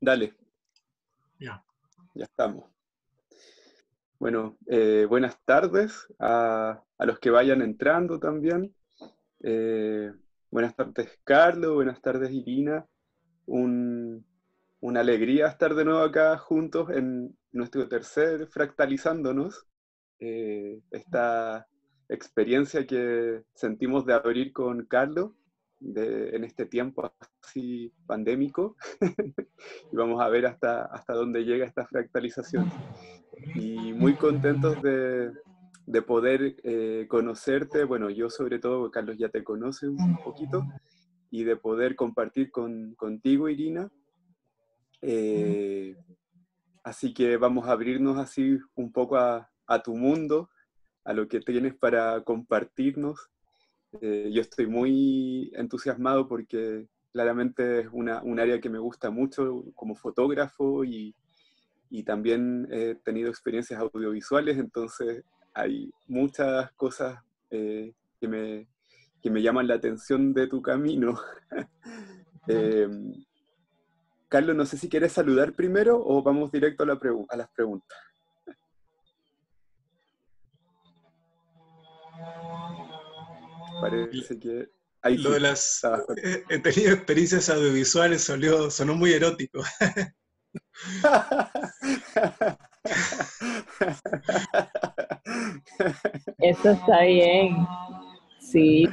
Dale. Ya. Ya estamos. Bueno, eh, buenas tardes a, los que vayan entrando también. Eh, buenas tardes, Carlos. Buenas tardes, Irina. una alegría estar de nuevo acá juntos en nuestro tercer Fractalizándonos. Eh, esta experiencia que sentimos de abrir con Carlos en este tiempo así pandémico y vamos a ver hasta, hasta dónde llega esta fractalización. Y muy contentos de, de poder eh, conocerte, bueno, yo sobre todo, Carlos ya te conoce un poquito, y de poder compartir con, contigo, Irina. Eh, así que vamos a abrirnos así un poco a, a tu mundo, a lo que tienes para compartirnos eh, yo estoy muy entusiasmado porque claramente es una, un área que me gusta mucho como fotógrafo y, también he tenido experiencias audiovisuales, entonces hay muchas cosas eh, que, me, llaman la atención de tu camino. Em, Carlos, no sé si quieres saludar primero o vamos directo a, la a las preguntas. las... Eh, eh, he tenido experiencias audiovisuales, sonó muy erótico. Eso está bien. Sí.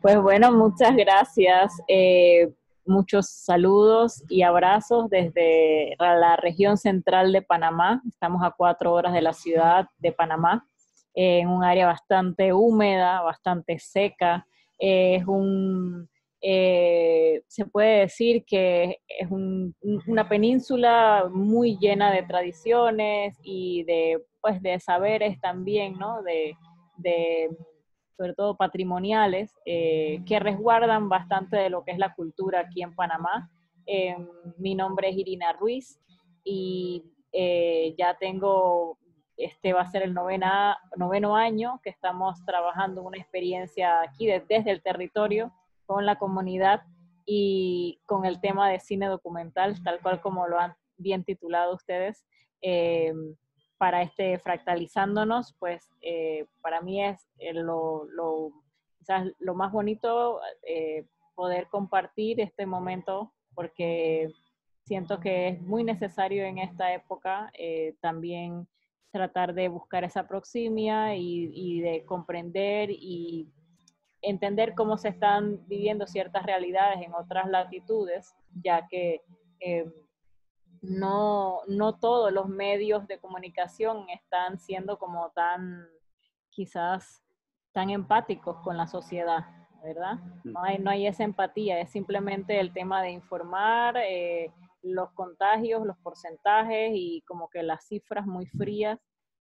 Pues bueno, muchas gracias. Eh, muchos saludos y abrazos desde la región central de Panamá. Estamos a cuatro horas de la ciudad de Panamá en un área bastante húmeda, bastante seca. Eh, es un, eh, se puede decir que es una península muy llena de tradiciones y de, pues, de saberes también, ¿no? De, sobre todo patrimoniales, eh, que resguardan bastante de lo que es la cultura aquí en Panamá. Em, mi nombre es Irina Ruiz y ya tengo este va a ser el novena, noveno año que estamos trabajando una experiencia aquí desde el territorio con la comunidad y con el tema de cine documental, tal cual como lo han bien titulado ustedes. Em, para este fractalizándonos, pues eh, para mí es eh, lo, más bonito eh, poder compartir este momento porque siento que es muy necesario en esta época también tratar de buscar esa proximia y, de comprender y entender cómo se están viviendo ciertas realidades en otras latitudes, ya que eh, no, no todos los medios de comunicación están siendo como tan, quizás, tan empáticos con la sociedad, ¿verdad? Mm. No hay, no hay esa empatía, es simplemente el tema de informar, eh, los contagios, los porcentajes y como que las cifras muy frías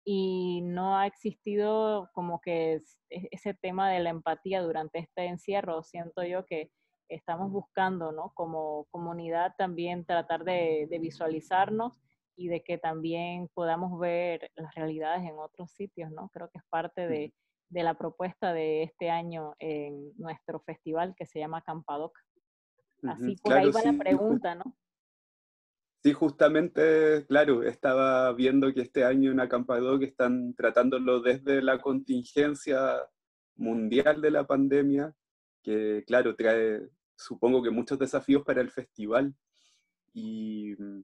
y no ha existido como que ese tema de la empatía durante este encierro. Siento yo que estamos buscando, ¿no? Como comunidad también tratar de, visualizarnos y de que también podamos ver las realidades en otros sitios, ¿no? Creo que es parte de, de la propuesta de este año en nuestro festival que se llama Campadoc. Así, por ahí va la pregunta, ¿no? Sí, justamente, claro, estaba viendo que este año en Acampado que están tratándolo desde la contingencia mundial de la pandemia, que claro, trae supongo que muchos desafíos para el festival. Y mm,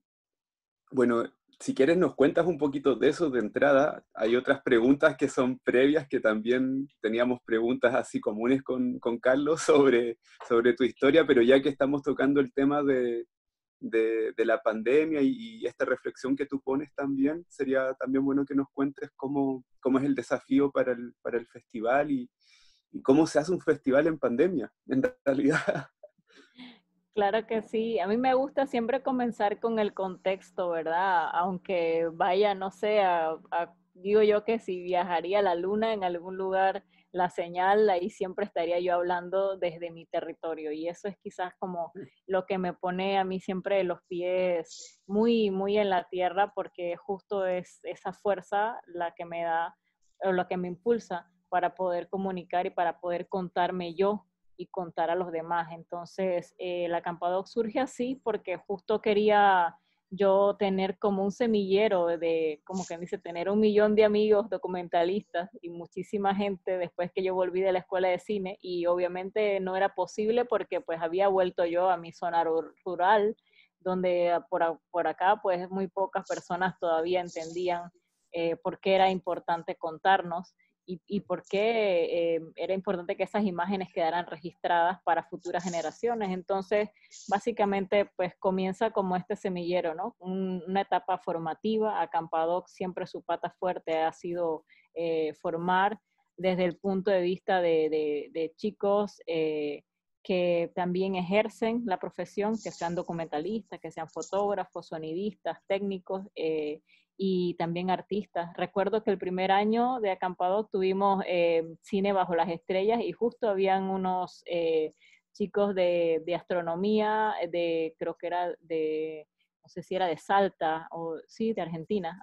bueno, si quieres nos cuentas un poquito de eso de entrada. Hay otras preguntas que son previas, que también teníamos preguntas así comunes con, con Carlos sobre, sobre tu historia, pero ya que estamos tocando el tema de, de, la pandemia y, esta reflexión que tú pones también, sería también bueno que nos cuentes cómo, cómo es el desafío para el, para el festival y, cómo se hace un festival en pandemia, en realidad. Claro que sí. A mí me gusta siempre comenzar con el contexto, ¿verdad? Aunque vaya, no sé, digo yo que si viajaría a la luna en algún lugar la señal, ahí siempre estaría yo hablando desde mi territorio y eso es quizás como mm. lo que me pone a mí siempre los pies muy, muy en la tierra porque justo es esa fuerza la que me da o lo que me impulsa para poder comunicar y para poder contarme yo y contar a los demás. Entonces, el acampado surge así porque justo quería yo tener como un semillero de, como quien dice, tener un millón de amigos documentalistas y muchísima gente después que yo volví de la escuela de cine y obviamente no era posible porque pues había vuelto yo a mi zona rural donde ah, por, por acá pues muy pocas personas todavía entendían eh, por qué era importante contarnos y, por qué eh, era importante que esas imágenes quedaran registradas para futuras generaciones. Entonces, básicamente, pues comienza como este semillero, ¿no? una etapa formativa. Acampadoc siempre su pata fuerte ha sido eh, formar desde el punto de vista de, chicos eh, que también ejercen la profesión, que sean documentalistas, que sean fotógrafos, sonidistas, técnicos, y también artistas. Recuerdo que el primer año de Acampado tuvimos eh, cine bajo las estrellas y justo habían unos eh, chicos de, astronomía, eh, de creo que era de, no sé si era de Salta o sí, de Argentina,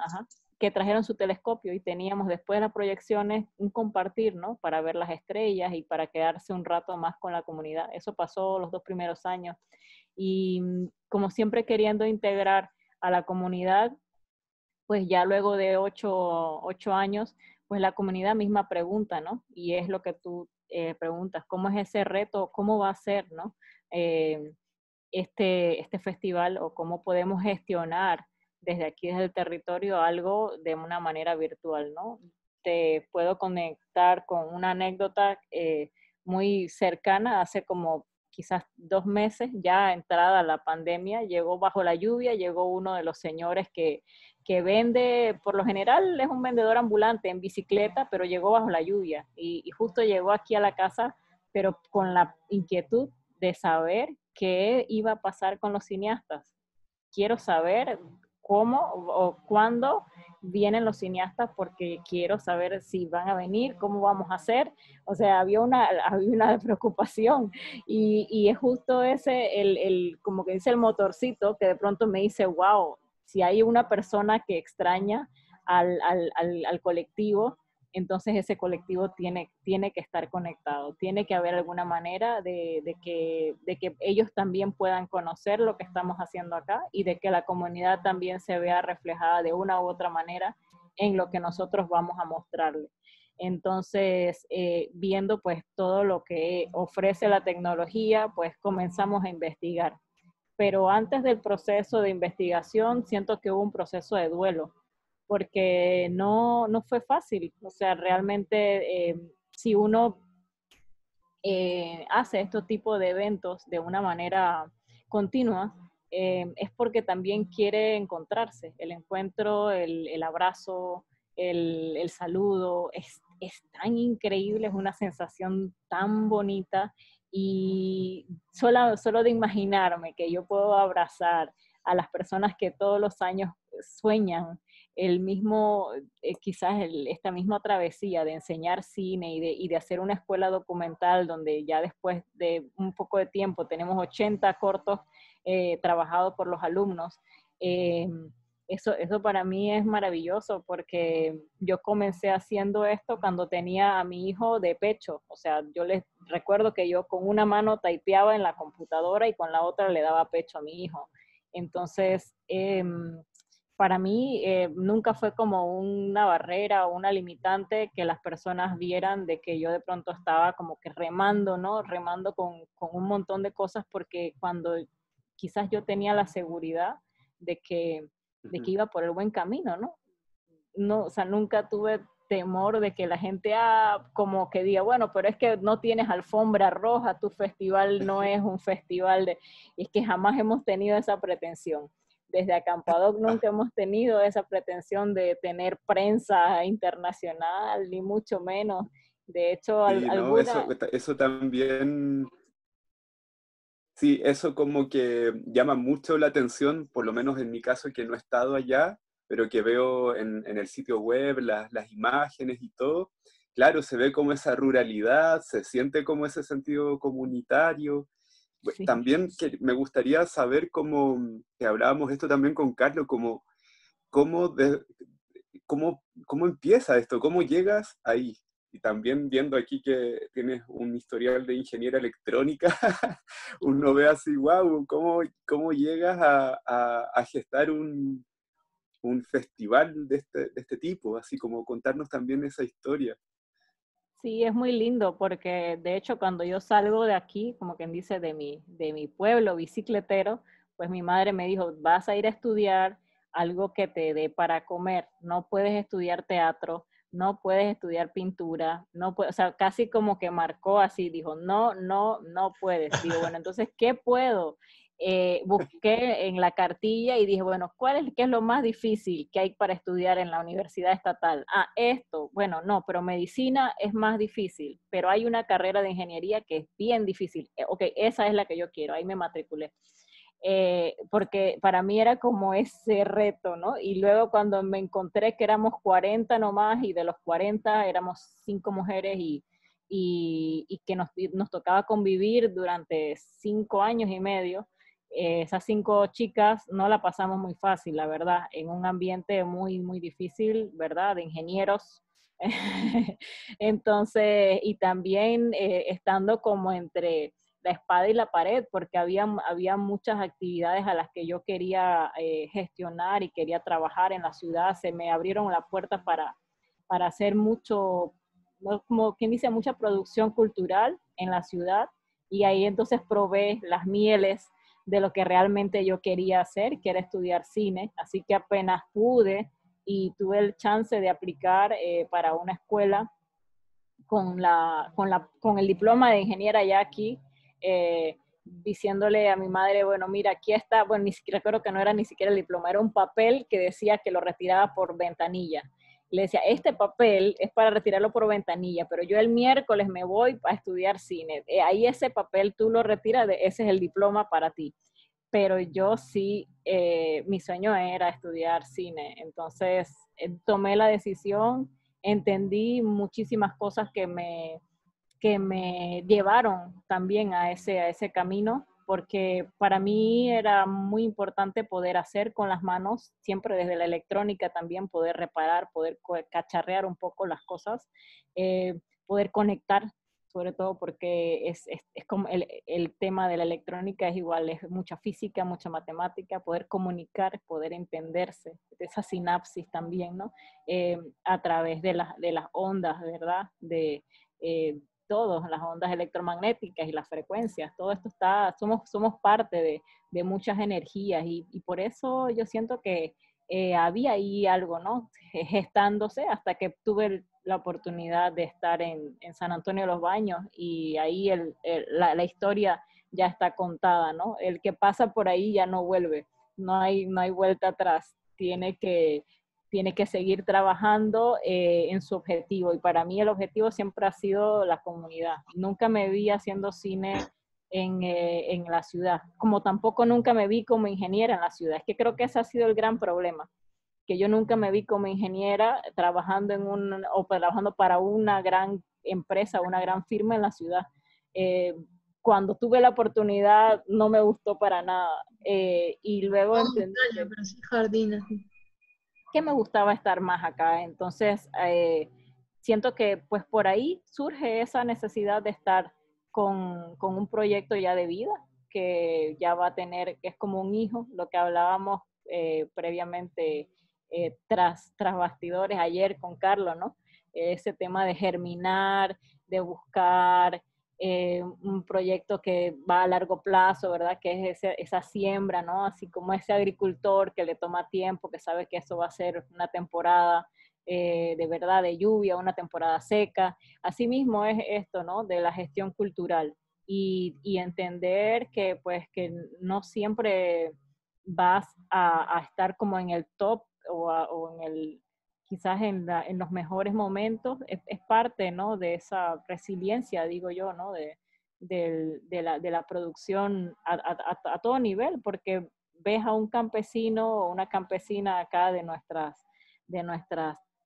que trajeron su telescopio y teníamos después las proyecciones un compartir, ¿no? Para ver las estrellas y para quedarse un rato más con la comunidad. Eso pasó los dos primeros años. Y mm, como siempre queriendo integrar a la comunidad pues ya luego de ocho, años, pues la comunidad misma pregunta, ¿no? Y es lo que tú eh, preguntas, ¿cómo es ese reto? ¿Cómo va a ser, ¿no? Eh, este, este festival o cómo podemos gestionar desde aquí, desde el territorio, algo de una manera virtual, ¿no? Te puedo conectar con una anécdota eh, muy cercana, hace como quizás dos meses, ya entrada la pandemia, llegó bajo la lluvia, llegó uno de los señores que que vende, por lo general es un vendedor ambulante en bicicleta, pero llegó bajo la lluvia y, justo llegó aquí a la casa, pero con la inquietud de saber qué iba a pasar con los cineastas. Quiero saber cómo o cuándo vienen los cineastas porque quiero saber si van a venir, cómo vamos a hacer. O sea, había una, una preocupación y, es justo ese, el, como que dice el motorcito que de pronto me dice, wow, si hay una persona que extraña al, colectivo, entonces ese colectivo tiene, tiene que estar conectado, tiene que haber alguna manera de, que, que ellos también puedan conocer lo que estamos haciendo acá y de que la comunidad también se vea reflejada de una u otra manera en lo que nosotros vamos a mostrarle. Entonces, eh, viendo pues todo lo que ofrece la tecnología, pues comenzamos a investigar pero antes del proceso de investigación siento que hubo un proceso de duelo, porque no, fue fácil. O sea, realmente em, si uno eh, hace este tipo de eventos de una manera continua, em, es porque también quiere encontrarse. El encuentro, el, abrazo, el, saludo, es, es tan increíble, es una sensación tan bonita y solo, solo de imaginarme que yo puedo abrazar a las personas que todos los años sueñan el mismo, eh, quizás esta misma travesía de enseñar cine y de, y de, hacer una escuela documental donde ya después de un poco de tiempo tenemos 80 cortos eh, trabajados por los alumnos. Eh, eso, para mí es maravilloso porque yo comencé haciendo esto cuando tenía a mi hijo de pecho. O sea, yo les recuerdo que yo con una mano typeaba en la computadora y con la otra le daba pecho a mi hijo. Entonces, em, para mí eh, nunca fue como una barrera o una limitante que las personas vieran de que yo de pronto estaba como que remando, ¿no? Remando con, con, un montón de cosas porque cuando quizás yo tenía la seguridad de que de que iba por el buen camino, ¿no? No, o sea, nunca tuve temor de que la gente ah, como que diga, bueno, pero es que no tienes alfombra roja, tu festival no es un festival de... Y es que jamás hemos tenido esa pretensión. Desde Acampadoc nunca hemos tenido esa pretensión de tener prensa internacional, ni mucho menos. De hecho, al, eso, eso, también Sí, eso como que llama mucho la atención, por lo menos en mi caso que no he estado allá, pero que veo en, el sitio web las, imágenes y todo. Claro, se ve como esa ruralidad, se siente como ese sentido comunitario. También que me gustaría saber cómo, que hablábamos esto también con Carlos, como, cómo, cómo, cómo empieza esto, cómo llegas ahí y también viendo aquí que tienes un historial de ingeniera electrónica, uno ve así, wow, ¿cómo, cómo llegas a, a gestar un, un festival de este, de este, tipo? Así como contarnos también esa historia. Sí, es muy lindo porque de hecho cuando yo salgo de aquí, como quien dice, de mi, de mi pueblo bicicletero, pues mi madre me dijo, vas a ir a estudiar algo que te dé para comer, no puedes estudiar teatro, no puedes estudiar pintura, no o sea, casi como que marcó así, dijo, no, no, no puedes. Digo, bueno, entonces, ¿qué puedo? Eh, busqué en la cartilla y dije, bueno, ¿cuál es, qué es lo más difícil que hay para estudiar en la universidad estatal? Ah, esto, bueno, no, pero medicina es más difícil, pero hay una carrera de ingeniería que es bien difícil. Okay, eh, ok, esa es la que yo quiero, ahí me matriculé. Eh, porque para mí era como ese reto, ¿no? Y luego cuando me encontré que éramos 40 nomás y de los 40 éramos 5 mujeres y, y, que nos, nos, tocaba convivir durante 5 años y medio, eh, esas 5 chicas no la pasamos muy fácil, la verdad, en un ambiente muy, muy difícil, ¿verdad? De ingenieros. Entonces, y también eh, estando como entre la espada y la pared, porque había, había muchas actividades a las que yo quería eh, gestionar y quería trabajar en la ciudad. Se me abrieron la puerta para, para hacer mucho, como quien dice, mucha producción cultural en la ciudad. Y ahí entonces probé las mieles de lo que realmente yo quería hacer, que era estudiar cine. Así que apenas pude y tuve el chance de aplicar eh, para una escuela con, la, con, la, con el diploma de ingeniera ya aquí eh, diciéndole a mi madre, bueno, mira, aquí está, bueno, ni siquiera creo que no era ni siquiera el diploma, era un papel que decía que lo retiraba por ventanilla. Le decía, este papel es para retirarlo por ventanilla, pero yo el miércoles me voy a estudiar cine. Eh, ahí ese papel tú lo retiras, ese es el diploma para ti. Pero yo sí, eh, mi sueño era estudiar cine. Entonces tomé la decisión, entendí muchísimas cosas que me, que me llevaron también a ese, a ese camino, porque para mí era muy importante poder hacer con las manos, siempre desde la electrónica también, poder reparar, poder cacharrear un poco las cosas, eh, poder conectar, sobre todo porque es, es, como el, el, tema de la electrónica es igual, es mucha física, mucha matemática, poder comunicar, poder entenderse, esa sinapsis también, ¿no? Eh, a través de, la, de las ondas, ¿verdad? De, eh, todos, las ondas electromagnéticas y las frecuencias, todo esto está, somos, somos parte de, de muchas energías y, por eso yo siento que eh, había ahí algo, ¿no? Gestándose hasta que tuve la oportunidad de estar en, en, San Antonio de los Baños y ahí la, la, historia ya está contada, ¿no? El que pasa por ahí ya no vuelve, no hay, no hay vuelta atrás, tiene que tiene que seguir trabajando eh, en su objetivo. Y para mí el objetivo siempre ha sido la comunidad. Nunca me vi haciendo cine en, eh, en, la ciudad, como tampoco nunca me vi como ingeniera en la ciudad. Es que creo que ese ha sido el gran problema, que yo nunca me vi como ingeniera trabajando, en un, o trabajando para una gran empresa, una gran firma en la ciudad. Eh, cuando tuve la oportunidad no me gustó para nada. y luego... entendí... jardín me gustaba estar más acá. Entonces, eh, siento que pues por ahí surge esa necesidad de estar con, con, un proyecto ya de vida, que ya va a tener, que es como un hijo, lo que hablábamos eh, previamente eh, tras, tras bastidores ayer con Carlos, ¿no? Ese tema de germinar, de buscar, eh, un proyecto que va a largo plazo, ¿verdad? Que es esa siembra, ¿no? Así como ese agricultor que le toma tiempo, que sabe que eso va a ser una temporada eh, de verdad de lluvia, una temporada seca. Asimismo es esto, ¿no? De la gestión cultural y, entender que, pues, que no siempre vas a, estar como en el top o en el quizás en, en los mejores momentos, es, parte de esa resiliencia, digo yo, ¿no? de, la, producción a, todo nivel, porque ves a un campesino o una campesina acá de nuestras,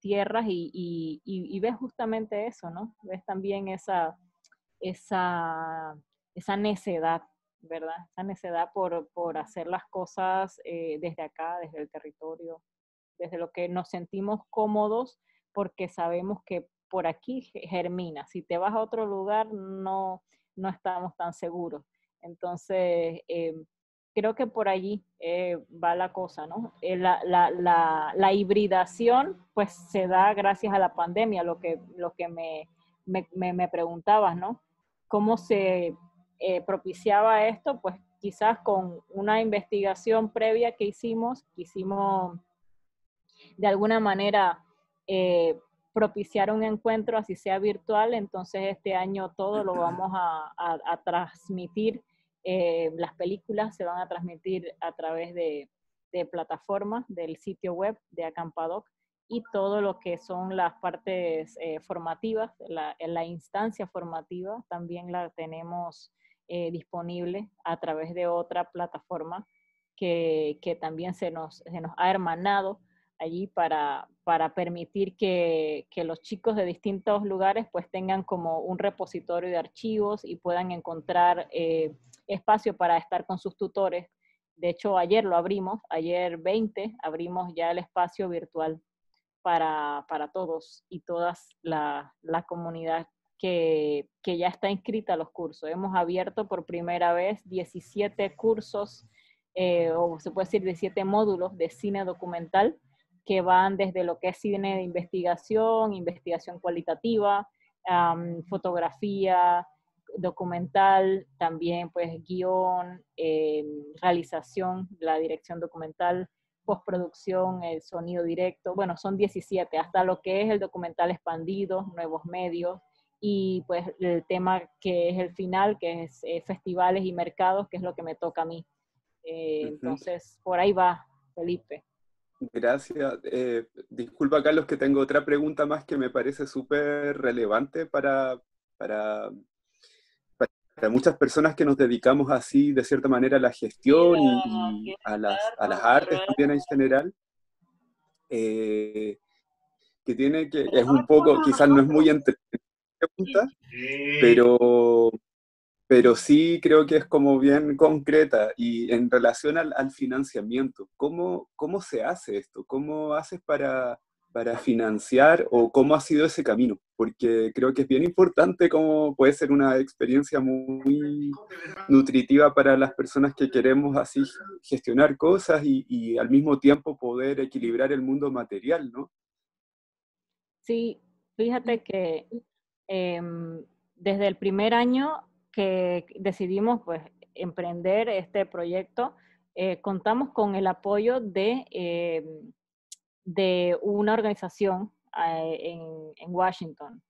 tierras y, ves justamente eso, ¿no? Ves también esa, esa, esa necedad ¿verdad? Esa necesidad por, por hacer las cosas eh, desde acá, desde el territorio desde lo que nos sentimos cómodos porque sabemos que por aquí germina. Si te vas a otro lugar, no, no estamos tan seguros. Entonces, eh, creo que por allí eh, va la cosa, ¿no? Eh, la, hibridación, pues se da gracias a la pandemia, lo que, lo que me, me, me preguntabas, ¿no? ¿Cómo se propiciaba esto? Pues quizás con una investigación previa que hicimos, que hicimos de alguna manera eh, propiciar un encuentro, así sea virtual, entonces este año todo lo vamos a, transmitir, eh, las películas se van a transmitir a través de, plataformas, del sitio web de Acampadoc y todo lo que son las partes eh, formativas, la, instancia formativa también la tenemos disponible a través de otra plataforma que, también se nos, se nos ha hermanado allí para, permitir que, los chicos de distintos lugares pues tengan como un repositorio de archivos y puedan encontrar eh, espacio para estar con sus tutores. De hecho, ayer lo abrimos, ayer 20 abrimos ya el espacio virtual para, todos y todas la, comunidad que, ya está inscrita a los cursos. Hemos abierto por primera vez 17 cursos eh, o se puede decir 17 módulos de cine documental que van desde lo que es cine de investigación, investigación cualitativa, fotografía, documental, también pues guión, em, realización, la dirección documental, postproducción, el sonido directo, bueno, son 17, hasta lo que es el documental expandido, nuevos medios y pues el tema que es el final, que es eh, festivales y mercados, que es lo que me toca a mí. Eh, entonces, por ahí va, Felipe. Gracias. Eh, disculpa, Carlos, que tengo otra pregunta más que me parece súper relevante para, para, para, muchas personas que nos dedicamos así, de cierta manera, a la gestión y, a, las, artes también en general. Eh, que tiene que, es un poco, quizás no es muy entretenida, pero pero sí creo que es como bien concreta y en relación al, financiamiento, ¿cómo, ¿cómo se hace esto? ¿Cómo haces para, financiar o cómo ha sido ese camino? Porque creo que es bien importante, como puede ser una experiencia muy nutritiva para las personas que queremos así gestionar cosas y, al mismo tiempo poder equilibrar el mundo material, ¿no? Sí, fíjate que em, desde el primer año que decidimos pues, emprender este proyecto, eh, contamos con el apoyo de, eh, una organización eh, en, Washington.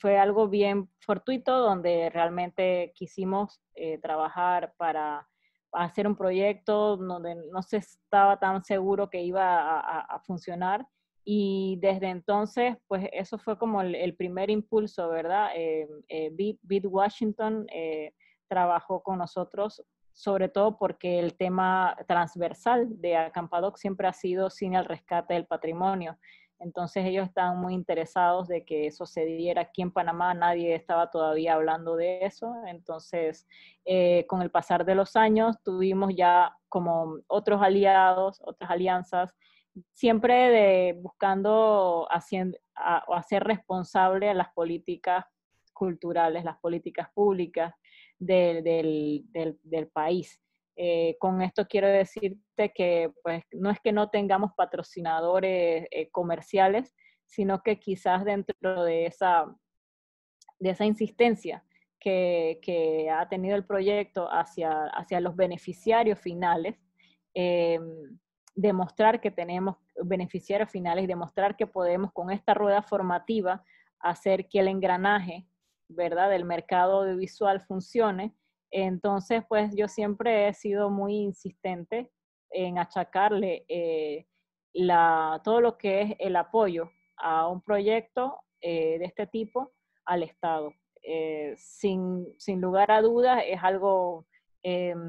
Fue algo bien fortuito donde realmente quisimos trabajar para hacer un proyecto donde no se estaba tan seguro que iba a funcionar y desde entonces, pues eso fue como el, primer impulso, ¿verdad? Eh, eh Beat, Washington eh, trabajó con nosotros, sobre todo porque el tema transversal de Acampadoc siempre ha sido sin el rescate del patrimonio. Entonces ellos estaban muy interesados de que eso se aquí en Panamá, nadie estaba todavía hablando de eso. Entonces, eh, con el pasar de los años, tuvimos ya como otros aliados, otras alianzas siempre de, buscando hacer responsable a las políticas culturales, las políticas públicas del, del, país. Eh, con esto quiero decirte que pues, no es que no tengamos patrocinadores eh, comerciales, sino que quizás dentro de esa, de esa insistencia que, que ha tenido el proyecto hacia, hacia los beneficiarios finales, em, demostrar que tenemos beneficiarios finales, demostrar que podemos con esta rueda formativa hacer que el engranaje, ¿verdad?, del mercado audiovisual funcione. Entonces, pues yo siempre he sido muy insistente en achacarle eh, todo lo que es el apoyo a un proyecto eh, de este tipo al Estado. Eh, sin, sin, lugar a dudas, es algo em,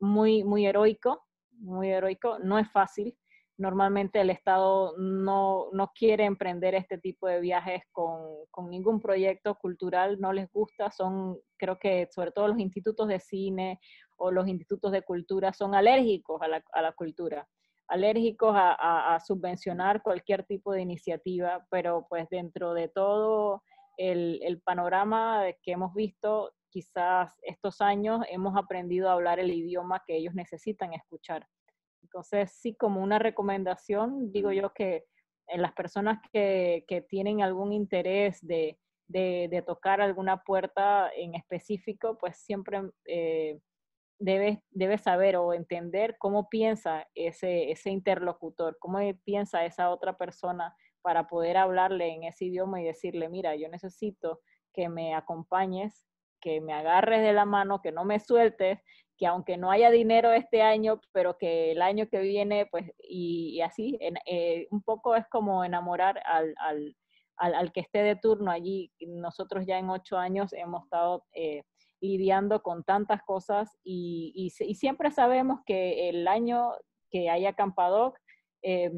muy, muy heroico muy heroico, no es fácil. Normalmente el Estado no, no quiere emprender este tipo de viajes con, con, ningún proyecto cultural, no les gusta, son, creo que sobre todo los institutos de cine o los institutos de cultura son alérgicos a la, a la cultura alérgicos a, a, subvencionar cualquier tipo de iniciativa, pero pues dentro de todo el, el panorama que hemos visto, quizás estos años hemos aprendido a hablar el idioma que ellos necesitan escuchar. Entonces, sí, como una recomendación, digo yo que en eh, las personas que, tienen algún interés de, tocar alguna puerta en específico, pues siempre eh, debe saber o entender cómo piensa ese, ese interlocutor, cómo e, piensa esa otra persona para poder hablarle en ese idioma y decirle, mira, yo necesito que me acompañes que me agarres de la mano, que no me sueltes, que aunque no haya dinero este año, pero que el año que viene, pues, y, así, eh, un poco es como enamorar al, que esté de turno allí. Nosotros ya en ocho años hemos estado eh, lidiando con tantas cosas y, siempre sabemos que el año que haya Campadoc, eh,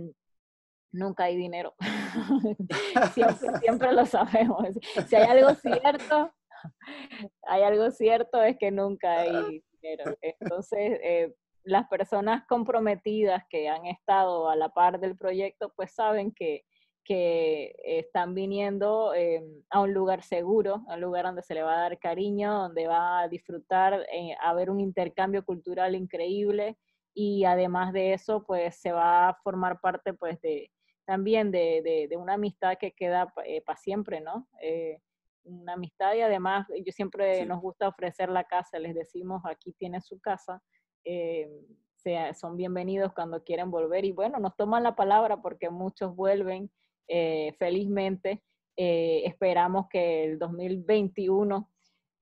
nunca hay dinero. siempre, siempre lo sabemos. Si hay algo cierto, hay algo cierto, es que nunca hay dinero. Entonces, eh, las personas comprometidas que han estado a la par del proyecto, pues saben que, están viniendo eh, a un lugar seguro, a un lugar donde se le va a dar cariño, donde va a disfrutar, eh, a ver un intercambio cultural increíble y además de eso, pues se va a formar parte pues de también de, una amistad que queda para siempre, ¿no? una amistad y además eh, yo siempre nos gusta ofrecer la casa, les decimos aquí tiene su casa, eh, son bienvenidos cuando quieren volver y bueno, nos toman la palabra porque muchos vuelven eh, felizmente. esperamos que el 2021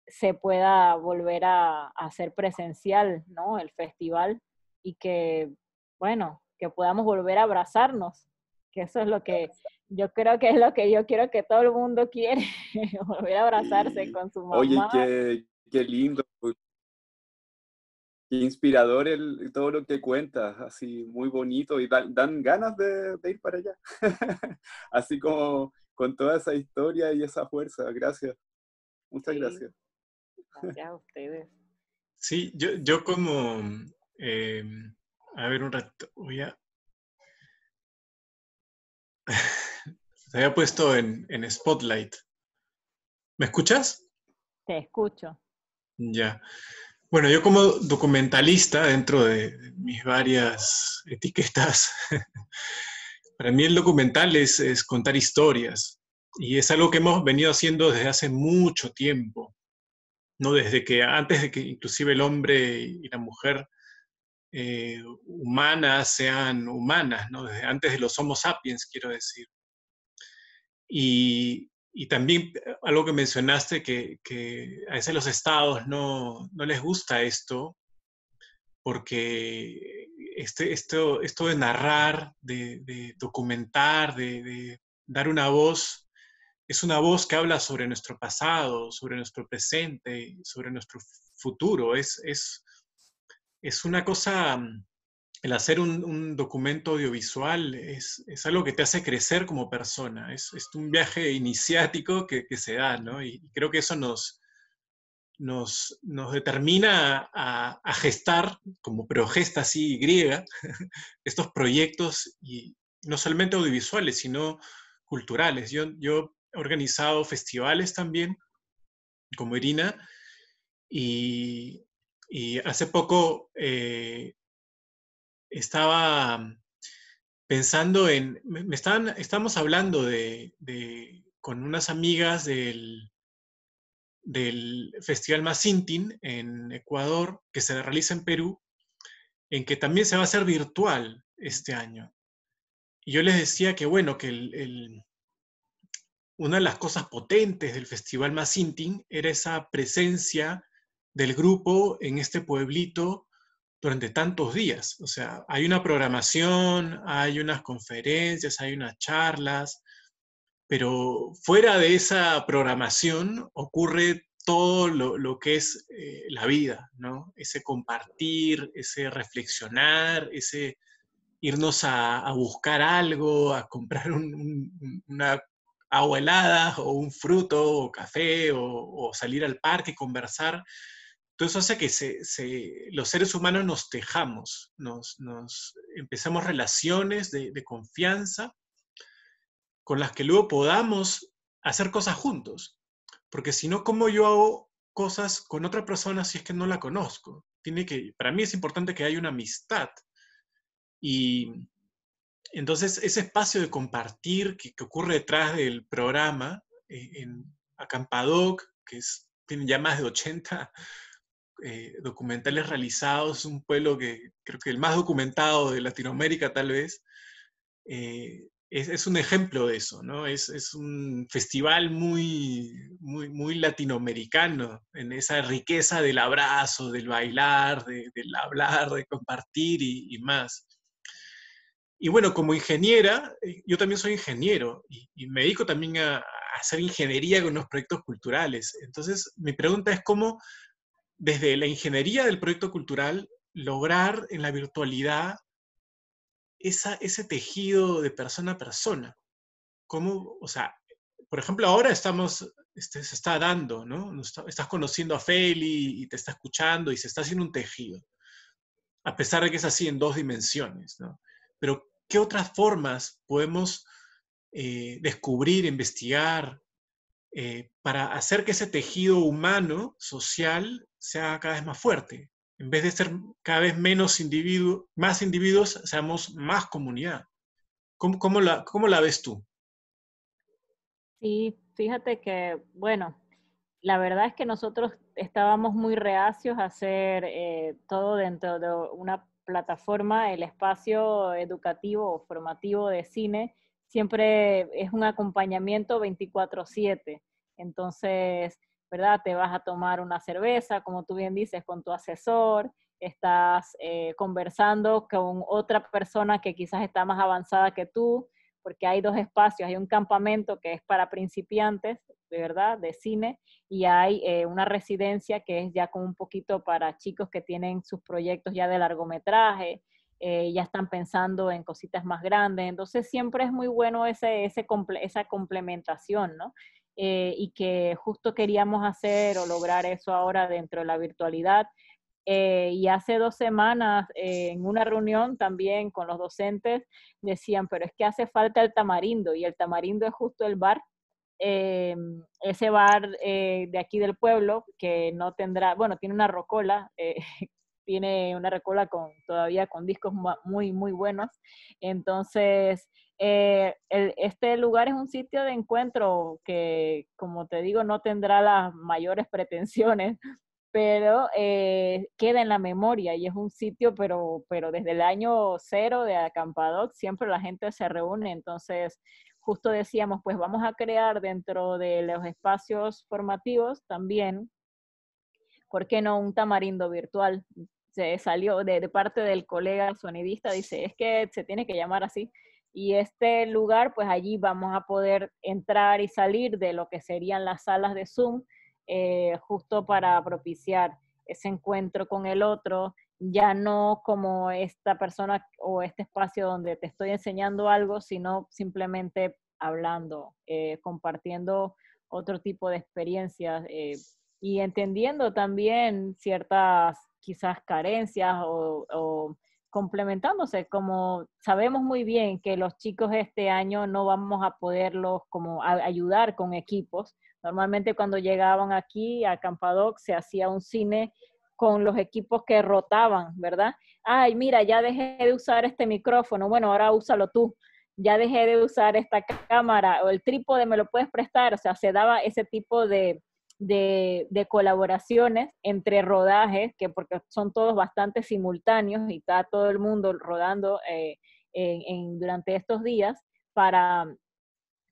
se pueda volver a, hacer presencial, ¿no? El festival y que, bueno, que podamos volver a abrazarnos, que eso es lo que yo creo que es lo que yo quiero que todo el mundo quiere, volver a abrazarse con su mamá. Oye, qué, qué lindo, pues. qué inspirador el, todo lo que cuentas, así muy bonito y dan, ganas de, ir para allá, así como con toda esa historia y esa fuerza, gracias, muchas gracias. Gracias a ustedes. Sí, yo, yo como, eh, a ver un rato, voy a... Se había puesto en, Spotlight. ¿Me escuchas? Te escucho. Ya. Bueno, yo como documentalista, dentro de mis varias etiquetas, para mí el documental es, contar historias. Y es algo que hemos venido haciendo desde hace mucho tiempo. ¿no? Desde que antes de que inclusive el hombre y la mujer eh, humanas sean humanas, ¿no? desde antes de los Homo sapiens, quiero decir. Y, también eh, algo que mencionaste, que, a veces los estados no, les gusta esto, porque este, esto, esto de narrar, de, documentar, de, dar una voz, es una voz que habla sobre nuestro pasado, sobre nuestro presente, sobre nuestro futuro. es una cosa mm, el hacer un, documento audiovisual es, algo que te hace crecer como persona, es, un viaje iniciático que, se da, ¿no? Y creo que eso nos, nos, nos determina a, gestar, como progesta así griega, estos proyectos, y no solamente audiovisuales, sino culturales. Yo, he organizado festivales también, como Irina, y, y hace poco... Eh, estaba pensando en, me estamos hablando de, con unas amigas del, del Festival Masintin en Ecuador, que se realiza en Perú, en que también se va a hacer virtual este año. Y yo les decía que, bueno, que una de las cosas potentes del Festival Masintin era esa presencia del grupo en este pueblito durante tantos días. O sea, hay una programación, hay unas conferencias, hay unas charlas, pero fuera de esa programación ocurre todo lo, que es eh, la vida, ¿no? Ese compartir, ese reflexionar, ese irnos a, buscar algo, a comprar una agua helada o un fruto o café o, o salir al parque y conversar entonces eso hace que se, los seres humanos nos tejamos, nos, empezamos relaciones de, confianza con las que luego podamos hacer cosas juntos. Porque si no, ¿cómo yo hago cosas con otra persona si es que no la conozco? Tiene que, para mí es importante que haya una amistad. Y entonces ese espacio de compartir que, ocurre detrás del programa eh, en, Acampadoc, que es, tiene ya más de 80 eh, documentales realizados, un pueblo que creo que el más documentado de Latinoamérica tal vez, eh, es, un ejemplo de eso, ¿no? Es, un festival muy, muy, latinoamericano, en esa riqueza del abrazo, del bailar, del hablar, de compartir y, más. Y bueno, como ingeniera, eh, yo también soy ingeniero y, me dedico también a hacer ingeniería con los proyectos culturales. Entonces, mi pregunta es cómo desde la ingeniería del proyecto cultural, lograr en la virtualidad ese tejido de persona a persona. ¿Cómo, o sea, por ejemplo, ahora estamos, este, se está dando, ¿no? estás conociendo a Feli y te está escuchando y se está haciendo un tejido, a pesar de que es así en dos dimensiones, ¿no? Pero, ¿qué otras formas podemos eh, descubrir, investigar, eh, para hacer que ese tejido humano, social, sea cada vez más fuerte. En vez de ser cada vez menos individuos, más individuos, seamos más comunidad. ¿Cómo, la, ves tú? Sí, fíjate que, bueno, la verdad es que nosotros estábamos muy reacios a hacer eh, todo dentro de una plataforma, el espacio educativo o formativo de cine siempre es un acompañamiento 24/7. Entonces, ¿verdad? Te vas a tomar una cerveza, como tú bien dices, con tu asesor, estás eh, conversando con otra persona que quizás está más avanzada que tú, porque hay dos espacios, hay un campamento que es para principiantes, verdad, de cine, y hay eh, una residencia que es ya con un poquito para chicos que tienen sus proyectos ya de largometraje, eh, ya están pensando en cositas más grandes. Entonces siempre es muy bueno ese, esa complementación, ¿no? Eh, y que justo queríamos hacer o lograr eso ahora dentro de la virtualidad. Eh, y hace dos semanas en una reunión también con los docentes decían, pero es que hace falta el tamarindo y el tamarindo es justo el bar, ese bar de aquí del pueblo que no tendrá, bueno, tiene una rocola tiene una recola con, todavía con discos muy, muy buenos. Entonces, eh, este lugar es un sitio de encuentro que, como te digo, no tendrá las mayores pretensiones, pero eh, queda en la memoria y es un sitio, pero, pero desde el año cero de Acampadoc siempre la gente se reúne, entonces justo decíamos, pues vamos a crear dentro de los espacios formativos también, ¿por qué no un tamarindo virtual? se salió de, parte del colega sonidista, dice, es que se tiene que llamar así. Y este lugar, pues allí vamos a poder entrar y salir de lo que serían las salas de Zoom, eh, justo para propiciar ese encuentro con el otro, ya no como esta persona o este espacio donde te estoy enseñando algo, sino simplemente hablando, eh, compartiendo otro tipo de experiencias eh, y entendiendo también ciertas quizás carencias o, complementándose, como sabemos muy bien que los chicos este año no vamos a poderlos como ayudar con equipos. Normalmente cuando llegaban aquí a Campadoc se hacía un cine con los equipos que rotaban, ¿verdad? Ay, mira, ya dejé de usar este micrófono, bueno, ahora úsalo tú. Ya dejé de usar esta cámara o el trípode, me lo puedes prestar. O sea, se daba ese tipo de, de, colaboraciones entre rodajes, que porque son todos bastante simultáneos y está todo el mundo rodando eh, durante estos días para,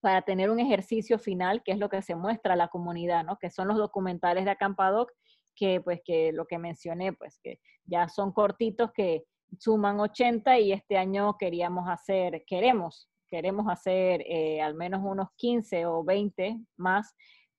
para tener un ejercicio final, que es lo que se muestra a la comunidad, ¿no? que son los documentales de Acampadoc, que pues que lo que mencioné, pues que ya son cortitos que suman 80 y este año queríamos hacer, queremos, queremos hacer eh, al menos unos 15 o 20 más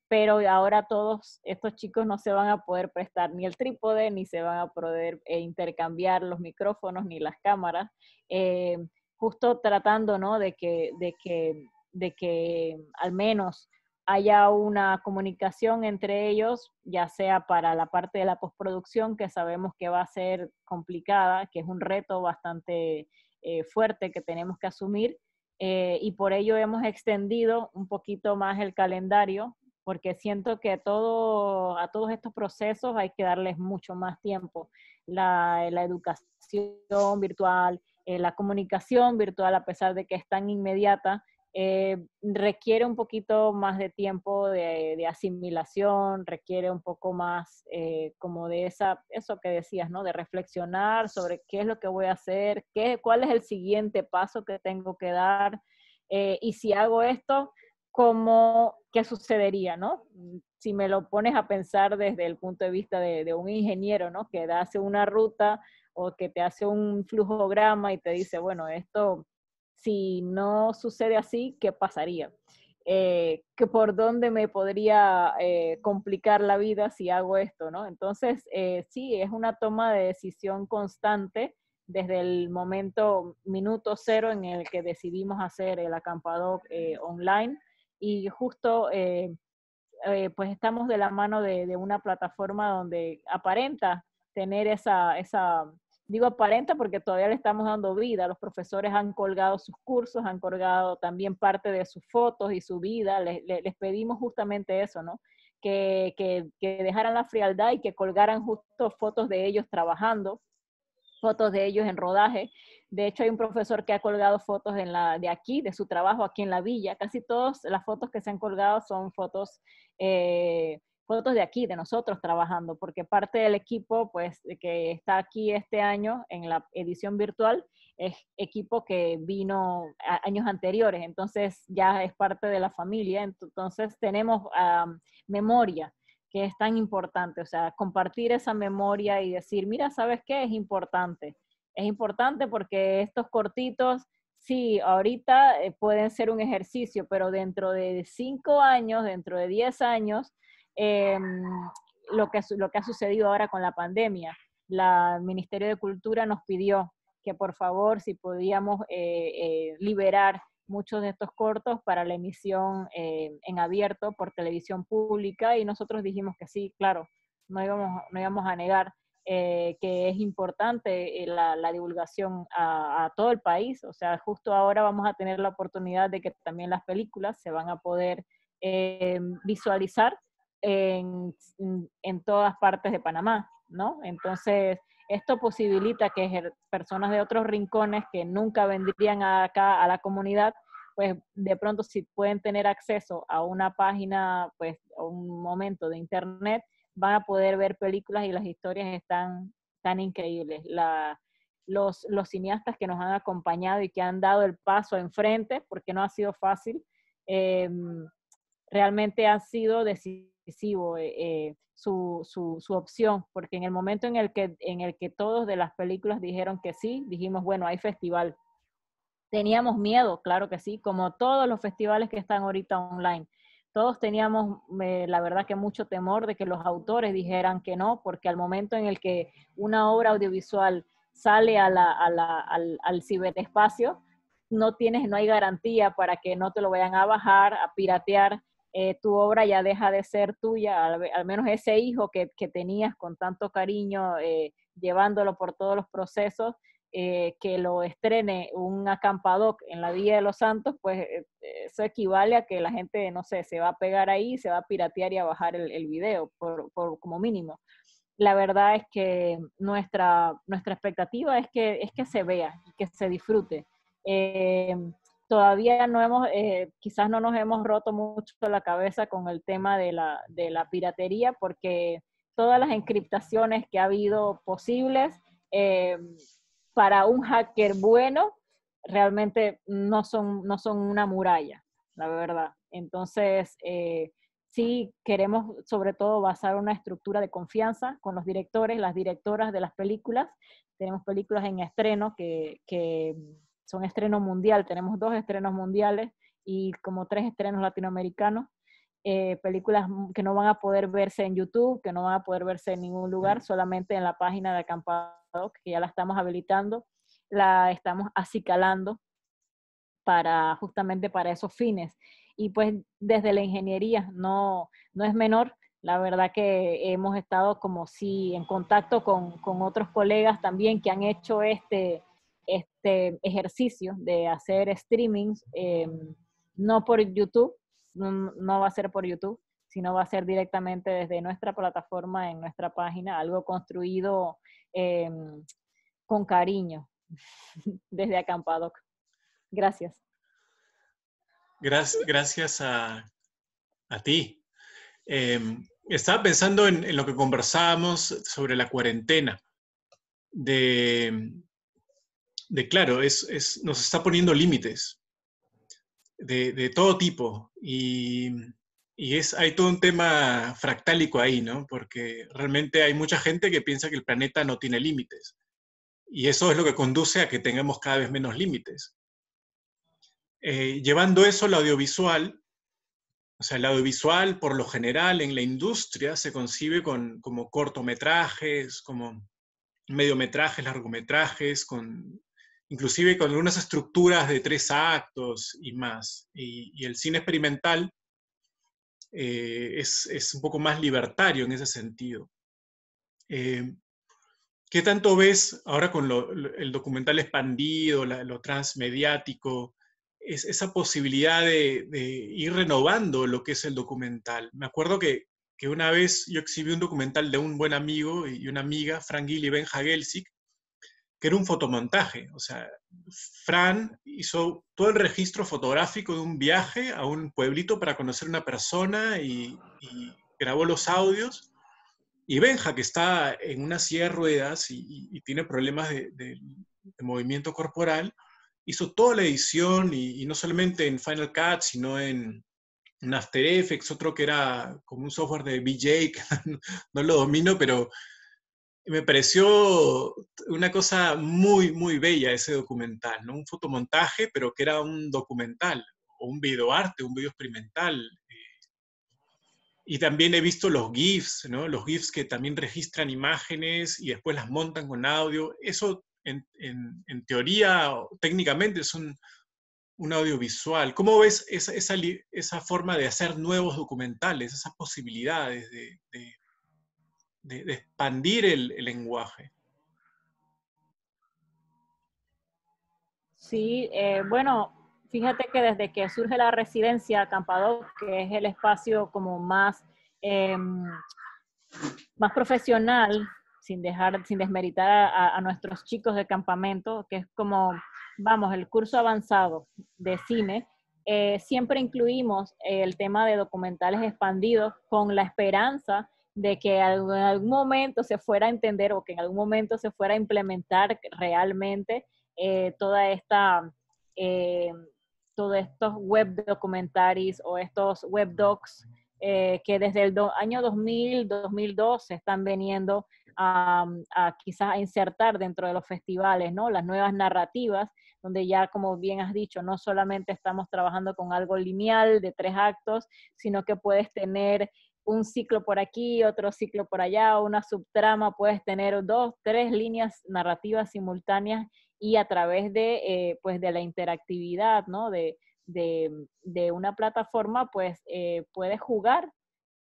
pero ahora todos estos chicos no se van a poder prestar ni el trípode, ni se van a poder eh, intercambiar los micrófonos, ni las cámaras, eh, justo tratando ¿no? de, que, de, que, de que al menos haya una comunicación entre ellos, ya sea para la parte de la postproducción, que sabemos que va a ser complicada, que es un reto bastante eh, fuerte que tenemos que asumir, y por ello hemos extendido un poquito más el calendario porque siento que todo, a todos estos procesos hay que darles mucho más tiempo. La, educación virtual, eh, la comunicación virtual, a pesar de que es tan inmediata, eh, requiere un poquito más de tiempo de, asimilación, requiere un poco más eh, como de esa, eso que decías, ¿no? De reflexionar sobre qué es lo que voy a hacer, qué, cuál es el siguiente paso que tengo que dar. y si hago esto, cómo, qué sucedería, ¿no? Mm, si me lo pones a pensar desde el punto de vista de, un ingeniero, ¿no? Que hace una ruta o que te hace un flujograma y te dice, bueno, esto, si no sucede así, ¿qué pasaría? Eh, por dónde me podría eh, complicar la vida si hago esto, ¿no? Entonces, eh, sí, es una toma de decisión constante desde el momento minuto cero en el que decidimos hacer el acampado online y justo eh, eh, pues estamos de la mano de, una plataforma donde aparenta tener esa, esa, digo aparenta porque todavía le estamos dando vida, los profesores han colgado sus cursos, han colgado también parte de sus fotos y su vida, les, pedimos justamente eso, ¿no? Que, que, que dejaran la frialdad y que colgaran justo fotos de ellos trabajando, fotos de ellos en rodaje, de hecho, hay un profesor que ha colgado fotos de aquí, de su trabajo aquí en la villa. Casi todas las fotos que se han colgado son fotos, eh, fotos de aquí, de nosotros trabajando, porque parte del equipo pues, que está aquí este año en la edición virtual es equipo que vino años anteriores, entonces ya es parte de la familia, entonces tenemos memoria que es tan importante, o sea, compartir esa memoria y decir, mira, ¿sabes qué? Es importante es importante porque estos cortitos, sí, ahorita eh, pueden ser un ejercicio, pero dentro de cinco años, dentro de diez años, em, lo, que, lo que ha sucedido ahora con la pandemia, la, Ministerio de Cultura nos pidió que por favor si podíamos eh, eh, liberar muchos de estos cortos para la emisión en abierto por televisión pública y nosotros dijimos que sí, claro, no íbamos, no íbamos a negar eh, que es importante eh, la, divulgación a, todo el país. O sea, justo ahora vamos a tener la oportunidad de que también las películas se van a poder eh, visualizar en, en, todas partes de Panamá, ¿no? Entonces, esto posibilita que personas de otros rincones que nunca vendrían acá a la comunidad, pues de pronto si pueden tener acceso a una página, pues a un momento de internet, van a poder ver películas y las historias están tan increíbles. los, cineastas que nos han acompañado y que han dado el paso enfrente, porque no ha sido fácil, em, realmente ha sido decisivo eh, eh, su, opción, porque en el momento en el, que, en el que todos de las películas dijeron que sí, dijimos, bueno, hay festival. Teníamos miedo, claro que sí, como todos los festivales que están ahorita online, todos teníamos, eh, la verdad que mucho temor de que los autores dijeran que no, porque al momento en el que una obra audiovisual sale al, ciberespacio, no tienes, no hay garantía para que no te lo vayan a bajar, a piratear. Eh, tu obra ya deja de ser tuya, al, menos ese hijo que, tenías con tanto cariño, eh, llevándolo por todos los procesos, eh, que lo estrene un acampadoc en la vía de los Santos, pues eh, eh, eso equivale a que la gente, no sé, se va a pegar ahí, se va a piratear y a bajar el, video, por, como mínimo. La verdad es que nuestra, nuestra expectativa es que, es que se vea, que se disfrute. todavía no hemos, quizás no nos hemos roto mucho la cabeza con el tema de la, piratería, porque todas las encriptaciones que ha habido posibles, para un hacker bueno, realmente no son, no son una muralla, la verdad. Entonces, eh, sí queremos sobre todo basar una estructura de confianza con los directores, las directoras de las películas. Tenemos películas en estreno que, son estreno mundial, tenemos dos estrenos mundiales y como tres estrenos latinoamericanos. Eh, películas que no van a poder verse en YouTube, que no van a poder verse en ningún lugar, solamente en la página de Acampada que ya la estamos habilitando, la estamos acicalando para justamente para esos fines. Y pues desde la ingeniería no, no es menor, la verdad que hemos estado como si en contacto con, con otros colegas también que han hecho este, este ejercicio de hacer streamings, eh, no por YouTube, no, no va a ser por YouTube, sino va a ser directamente desde nuestra plataforma en nuestra página, algo construido Em, con cariño desde Acampadoc. Gracias. Gracias, gracias a, ti. Em, estaba pensando en, lo que conversábamos sobre la cuarentena. De, de claro, es, es, nos está poniendo límites de, de todo tipo. Y y es, hay todo un tema fractálico ahí, ¿no? Porque realmente hay mucha gente que piensa que el planeta no tiene límites. Y eso es lo que conduce a que tengamos cada vez menos límites. Eh, llevando eso al audiovisual, o sea, el audiovisual por lo general en la industria se concibe con, como cortometrajes, como mediometrajes, largometrajes, con, inclusive con algunas estructuras de tres actos y más. y el cine experimental eh, es, un poco más libertario en ese sentido. Em, ¿Qué tanto ves ahora con el documental expandido, lo transmediático, esa posibilidad de, ir renovando lo que es el documental? Me acuerdo que, una vez yo exhibí un documental de un buen amigo y una amiga, Frank y Ben Hagelsic, que era un fotomontaje. O sea, Fran hizo todo el registro fotográfico de un viaje a un pueblito para conocer una persona y, grabó los audios. Y Benja, que está en una silla de ruedas y, tiene problemas de, movimiento corporal, hizo toda la edición y, no solamente en Final Cut, sino en, After Effects, otro que era como un software de BJ, que no lo domino, pero me pareció una cosa muy, muy bella ese documental, ¿no? Un fotomontaje, pero que era un documental, o un videoarte, un video experimental. Eh. Y también he visto los GIFs, ¿no? Los GIFs que también registran imágenes y después las montan con audio. Eso, en, en, teoría, técnicamente es un, audiovisual. ¿Cómo ves esa, esa, forma de hacer nuevos documentales, esas posibilidades de de, expandir el, lenguaje. Sí, eh, bueno, fíjate que desde que surge la residencia Acampador, que es el espacio como más, em, más profesional, sin dejar, sin desmeritar a, nuestros chicos de campamento, que es como, vamos, el curso avanzado de cine, eh, siempre incluimos el tema de documentales expandidos con la esperanza de que en algún momento se fuera a entender o que en algún momento se fuera a implementar realmente eh, toda esta, eh, todos estos web documentaries o estos web docs eh, que desde el año 2000, se están veniendo a, quizás a insertar dentro de los festivales, ¿no? Las nuevas narrativas, donde ya, como bien has dicho, no solamente estamos trabajando con algo lineal de tres actos, sino que puedes tener un ciclo por aquí, otro ciclo por allá, una subtrama, puedes tener dos, tres líneas narrativas simultáneas y a través de, eh, pues de la interactividad ¿no? de, una plataforma, pues eh, puedes jugar,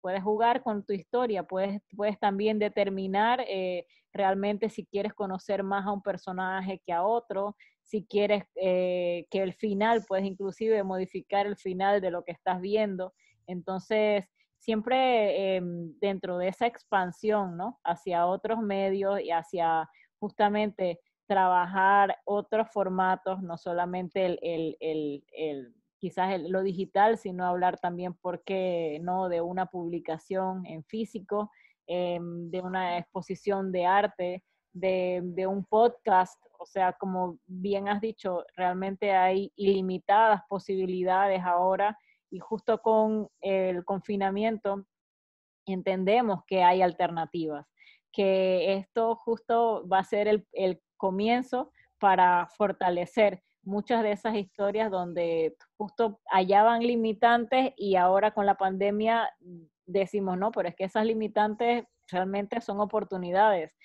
puedes jugar con tu historia, puedes, puedes también determinar eh, realmente si quieres conocer más a un personaje que a otro, si quieres que el final, puedes inclusive modificar el final de lo que estás viendo. Entonces, siempre em, dentro de esa expansión, ¿no? Hacia otros medios y hacia justamente trabajar otros formatos, no solamente el, el, el, quizás lo digital, sino hablar también, ¿por qué no?, de una publicación en físico, em, de una exposición de arte, de, de, un podcast, o sea, como bien has dicho, realmente hay ilimitadas posibilidades ahora y justo con el confinamiento entendemos que hay alternativas, que esto justo va a ser el, comienzo para fortalecer muchas de esas historias donde justo hallaban limitantes y ahora con la pandemia decimos, no, pero es que esas limitantes realmente son oportunidades.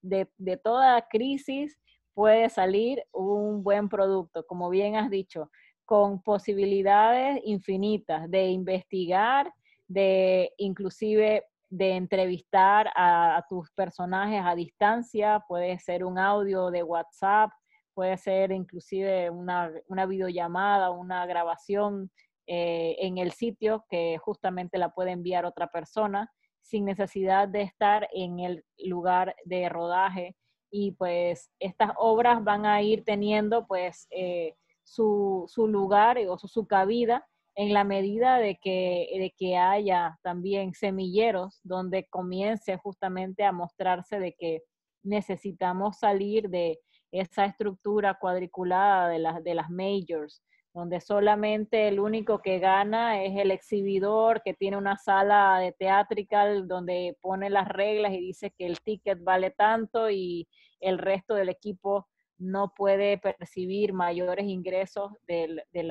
de toda crisis puede salir un buen producto, como bien has dicho con posibilidades infinitas de investigar, de inclusive de entrevistar a, tus personajes a distancia, puede ser un audio de WhatsApp, puede ser inclusive una, una videollamada, una grabación eh, en el sitio que justamente la puede enviar otra persona sin necesidad de estar en el lugar de rodaje. Y pues estas obras van a ir teniendo pues... Eh, su, lugar eh, o su, cabida en la medida de que, haya también semilleros donde comience justamente a mostrarse de que necesitamos salir de esa estructura cuadriculada de, las de las majors, donde solamente el único que gana es el exhibidor que tiene una sala de teatrical donde pone las reglas y dice que el ticket vale tanto y el resto del equipo no puede percibir mayores ingresos de, de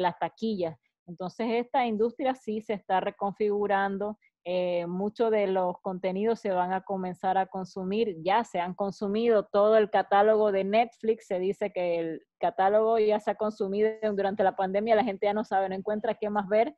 las taquillas. Entonces, esta industria sí se está reconfigurando. Eh, Muchos de los contenidos se van a comenzar a consumir, ya se han consumido todo el catálogo de Netflix, se dice que el catálogo ya se ha consumido durante la pandemia, la gente ya no sabe, no encuentra qué más ver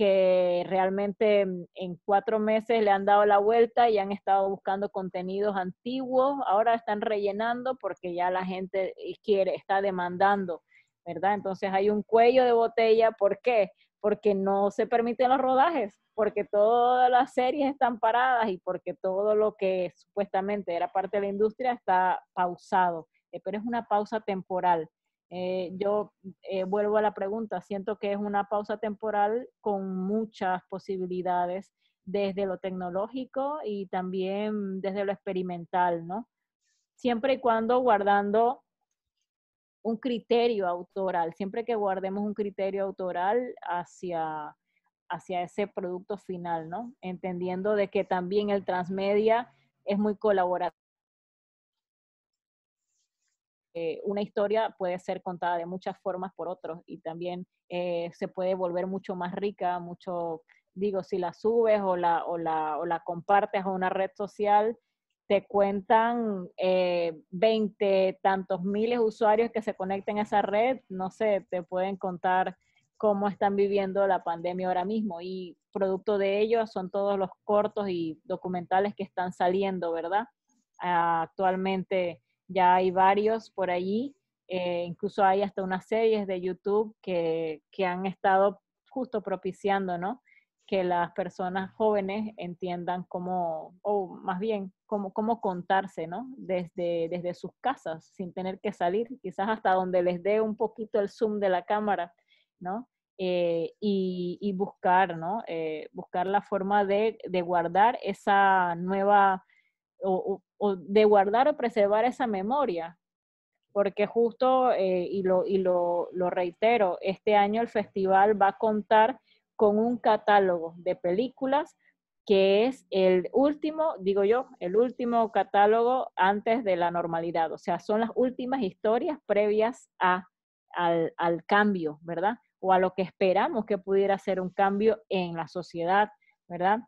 que realmente mm, en cuatro meses le han dado la vuelta y han estado buscando contenidos antiguos, ahora están rellenando porque ya la gente quiere, está demandando, ¿verdad? Entonces hay un cuello de botella, ¿por qué? Porque no se permiten los rodajes, porque todas las series están paradas y porque todo lo que supuestamente era parte de la industria está pausado, eh, pero es una pausa temporal eh, yo eh, vuelvo a la pregunta, siento que es una pausa temporal con muchas posibilidades desde lo tecnológico y también desde lo experimental, ¿no? Siempre y cuando guardando un criterio autoral, siempre que guardemos un criterio autoral hacia, hacia ese producto final, ¿no? Entendiendo de que también el transmedia es muy colaborativo eh, una historia puede ser contada de muchas formas por otros y también eh, se puede volver mucho más rica, mucho, digo, si la subes o la, compartes a una red social, te cuentan eh, veinte tantos miles de usuarios que se conecten a esa red, no sé, te pueden contar cómo están viviendo la pandemia ahora mismo y producto de ello son todos los cortos y documentales que están saliendo, ¿verdad? Ah, actualmente ya hay varios por allí, eh, incluso hay hasta unas series de YouTube que, han estado justo propiciando, ¿no? Que las personas jóvenes entiendan cómo, o más bien, cómo, cómo contarse, Desde, desde sus casas, sin tener que salir, quizás hasta donde les dé un poquito el zoom de la cámara, ¿no? Eh, y, buscar, ¿no? Eh, buscar la forma de, de guardar esa nueva o, de guardar o preservar esa memoria, porque justo, eh, y, lo, y lo, reitero, este año el festival va a contar con un catálogo de películas que es el último, digo yo, el último catálogo antes de la normalidad, o sea, son las últimas historias previas a, al, al cambio, ¿verdad? O a lo que esperamos que pudiera ser un cambio en la sociedad, ¿verdad?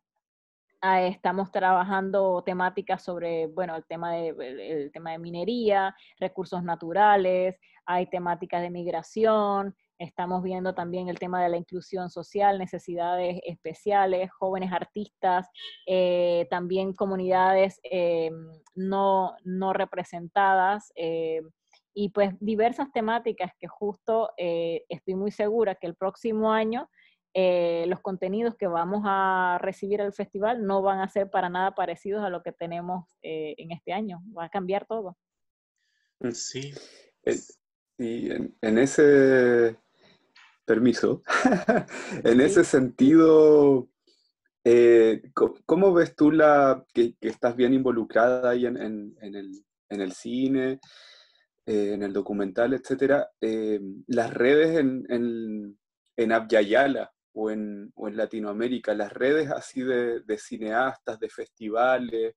Eh, estamos trabajando temáticas sobre, bueno, el tema, de, tema de minería, recursos naturales, hay temáticas de migración, estamos viendo también el tema de la inclusión social, necesidades especiales, jóvenes artistas, eh, también comunidades eh, no, representadas. y pues diversas temáticas que justo estoy muy segura que el próximo año eh, los contenidos que vamos a recibir al festival no van a ser para nada parecidos a lo que tenemos eh, en este año. Va a cambiar todo. Mm, sí. Eh, y en, ese permiso, en ese sentido, ¿cómo ves tú la que, estás bien involucrada ahí en, el, cine, en el documental, etcétera? las redes en, en, en o en, o en Latinoamérica, las redes así de, de cineastas, de festivales,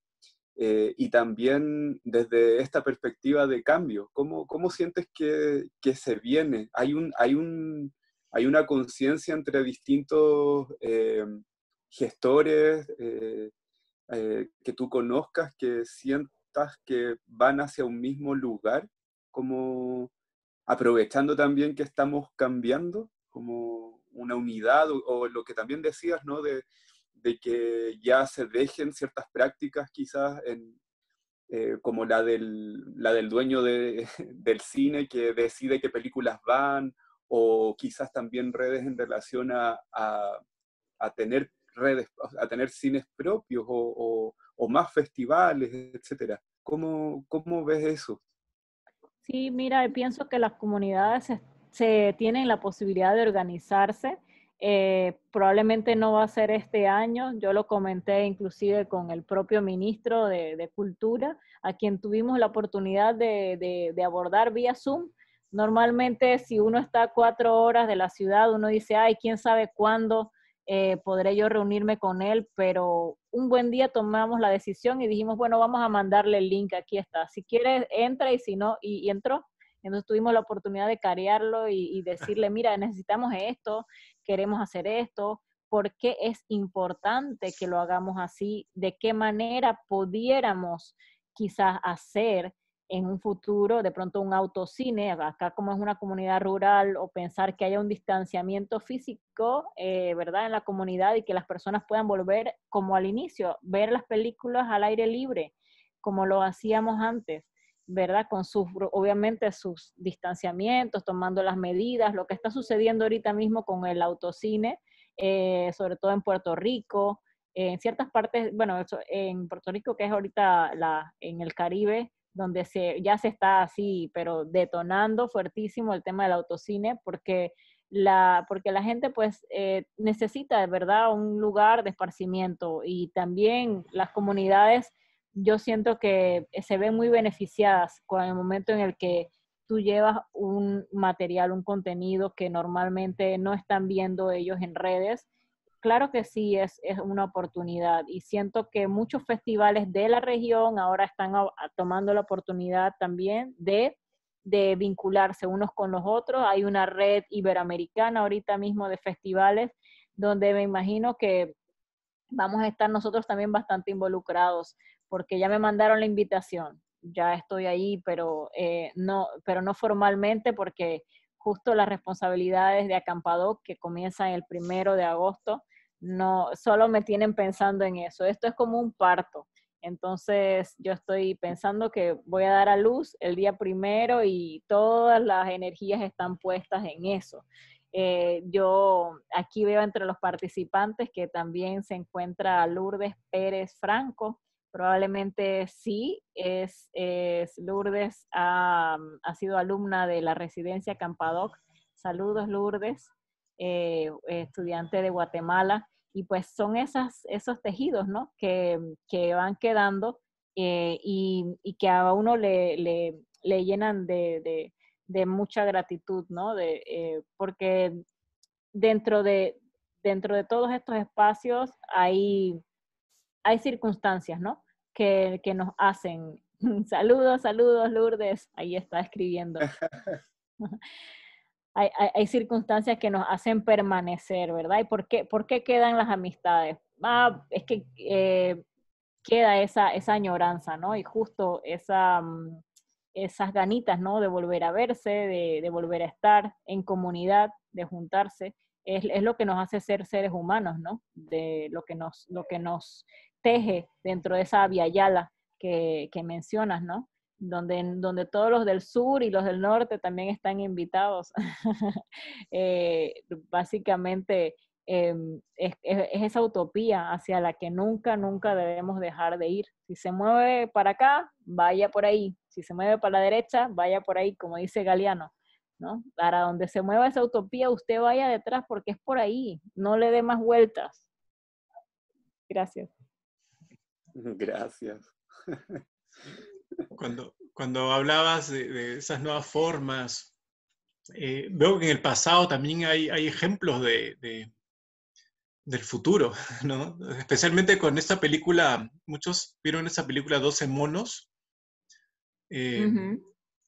eh, y también desde esta perspectiva de cambio, ¿cómo, cómo sientes que, que, se viene? Hay, un, hay, un, hay una conciencia entre distintos eh, gestores eh, que tú conozcas, que sientas que van hacia un mismo lugar, como aprovechando también que estamos cambiando, como una unidad o, lo que también decías, ¿no? De, que ya se dejen ciertas prácticas quizás en, eh, como la del, la del dueño de, del cine que decide qué películas van o quizás también redes en relación a, tener redes, a tener cines propios o, más festivales, etcétera. ¿Cómo, ¿Cómo ves eso? Sí, mira, pienso que las comunidades se tienen la posibilidad de organizarse. Eh, probablemente no va a ser este año, yo lo comenté inclusive con el propio ministro de, Cultura, a quien tuvimos la oportunidad de, abordar vía Zoom. Normalmente si uno está a cuatro horas de la ciudad, uno dice, ay, quién sabe cuándo eh, podré yo reunirme con él, pero un buen día tomamos la decisión y dijimos, bueno, vamos a mandarle el link, aquí está, si quieres entra y si no, y entró. Entonces tuvimos la oportunidad de carearlo y, decirle, mira, necesitamos esto, queremos hacer esto, por qué es importante que lo hagamos así, de qué manera pudiéramos quizás hacer en un futuro de pronto un autocine, acá como es una comunidad rural, o pensar que haya un distanciamiento físico, eh, ¿verdad?, en la comunidad y que las personas puedan volver como al inicio, ver las películas al aire libre, como lo hacíamos antes. ¿verdad? Con sus, obviamente, sus distanciamientos, tomando las medidas, lo que está sucediendo ahorita mismo con el autocine, eh, sobre todo en Puerto Rico, en ciertas partes, bueno, en Puerto Rico, que es ahorita la, en el Caribe, donde se, ya se está así, pero detonando fuertísimo el tema del autocine, porque la, porque la gente pues eh, necesita de verdad un lugar de esparcimiento y también las comunidades yo siento que eh, se ven muy beneficiadas con el momento en el que tú llevas un material, un contenido que normalmente no están viendo ellos en redes. Claro que sí, es, una oportunidad y siento que muchos festivales de la región ahora están tomando la oportunidad también de, de vincularse unos con los otros. Hay una red iberoamericana ahorita mismo de festivales donde me imagino que vamos a estar nosotros también bastante involucrados porque ya me mandaron la invitación, ya estoy ahí, pero, eh, no, pero no formalmente porque justo las responsabilidades de acampado que comienzan el primero de agosto, no, solo me tienen pensando en eso. Esto es como un parto. Entonces yo estoy pensando que voy a dar a luz el día primero y todas las energías están puestas en eso. Eh, yo aquí veo entre los participantes que también se encuentra Lourdes Pérez Franco, Probablemente sí, es, Lourdes ah, ha, sido alumna de la residencia Campadoc. Saludos Lourdes, eh, estudiante de Guatemala. Y pues son esos tejidos, ¿no? Que, van quedando eh, y, que a uno le, llenan de, mucha gratitud, ¿no? De, eh, porque dentro de, dentro de todos estos espacios hay, hay circunstancias, ¿no? que, nos hacen. saludos, saludos, Lourdes. Ahí está escribiendo. hay, hay, circunstancias que nos hacen permanecer, ¿verdad? ¿Y por qué, por qué quedan las amistades? Ah, es que eh, queda esa, esa añoranza, ¿no? Y justo esa, mm, esas ganitas, ¿no? De volver a verse, de, de volver a estar en comunidad, de juntarse. Es, es, lo que nos hace ser seres humanos, ¿no? De lo que nos, lo que nos teje dentro de esa viayala que, mencionas, ¿no? Donde, donde todos los del sur y los del norte también están invitados. Eh, básicamente em, es, es, esa utopía hacia la que nunca, nunca debemos dejar de ir. Si se mueve para acá, vaya por ahí. Si se mueve para la derecha, vaya por ahí, como dice Galeano. ¿no? Para donde se mueva esa utopía, usted vaya detrás porque es por ahí. No le dé más vueltas. Gracias. Gracias. Cuando, cuando hablabas de, de esas nuevas formas, eh, veo que en el pasado también hay, hay ejemplos de, del futuro, ¿no? Especialmente con esta película, muchos vieron esa película 12 monos. Eh,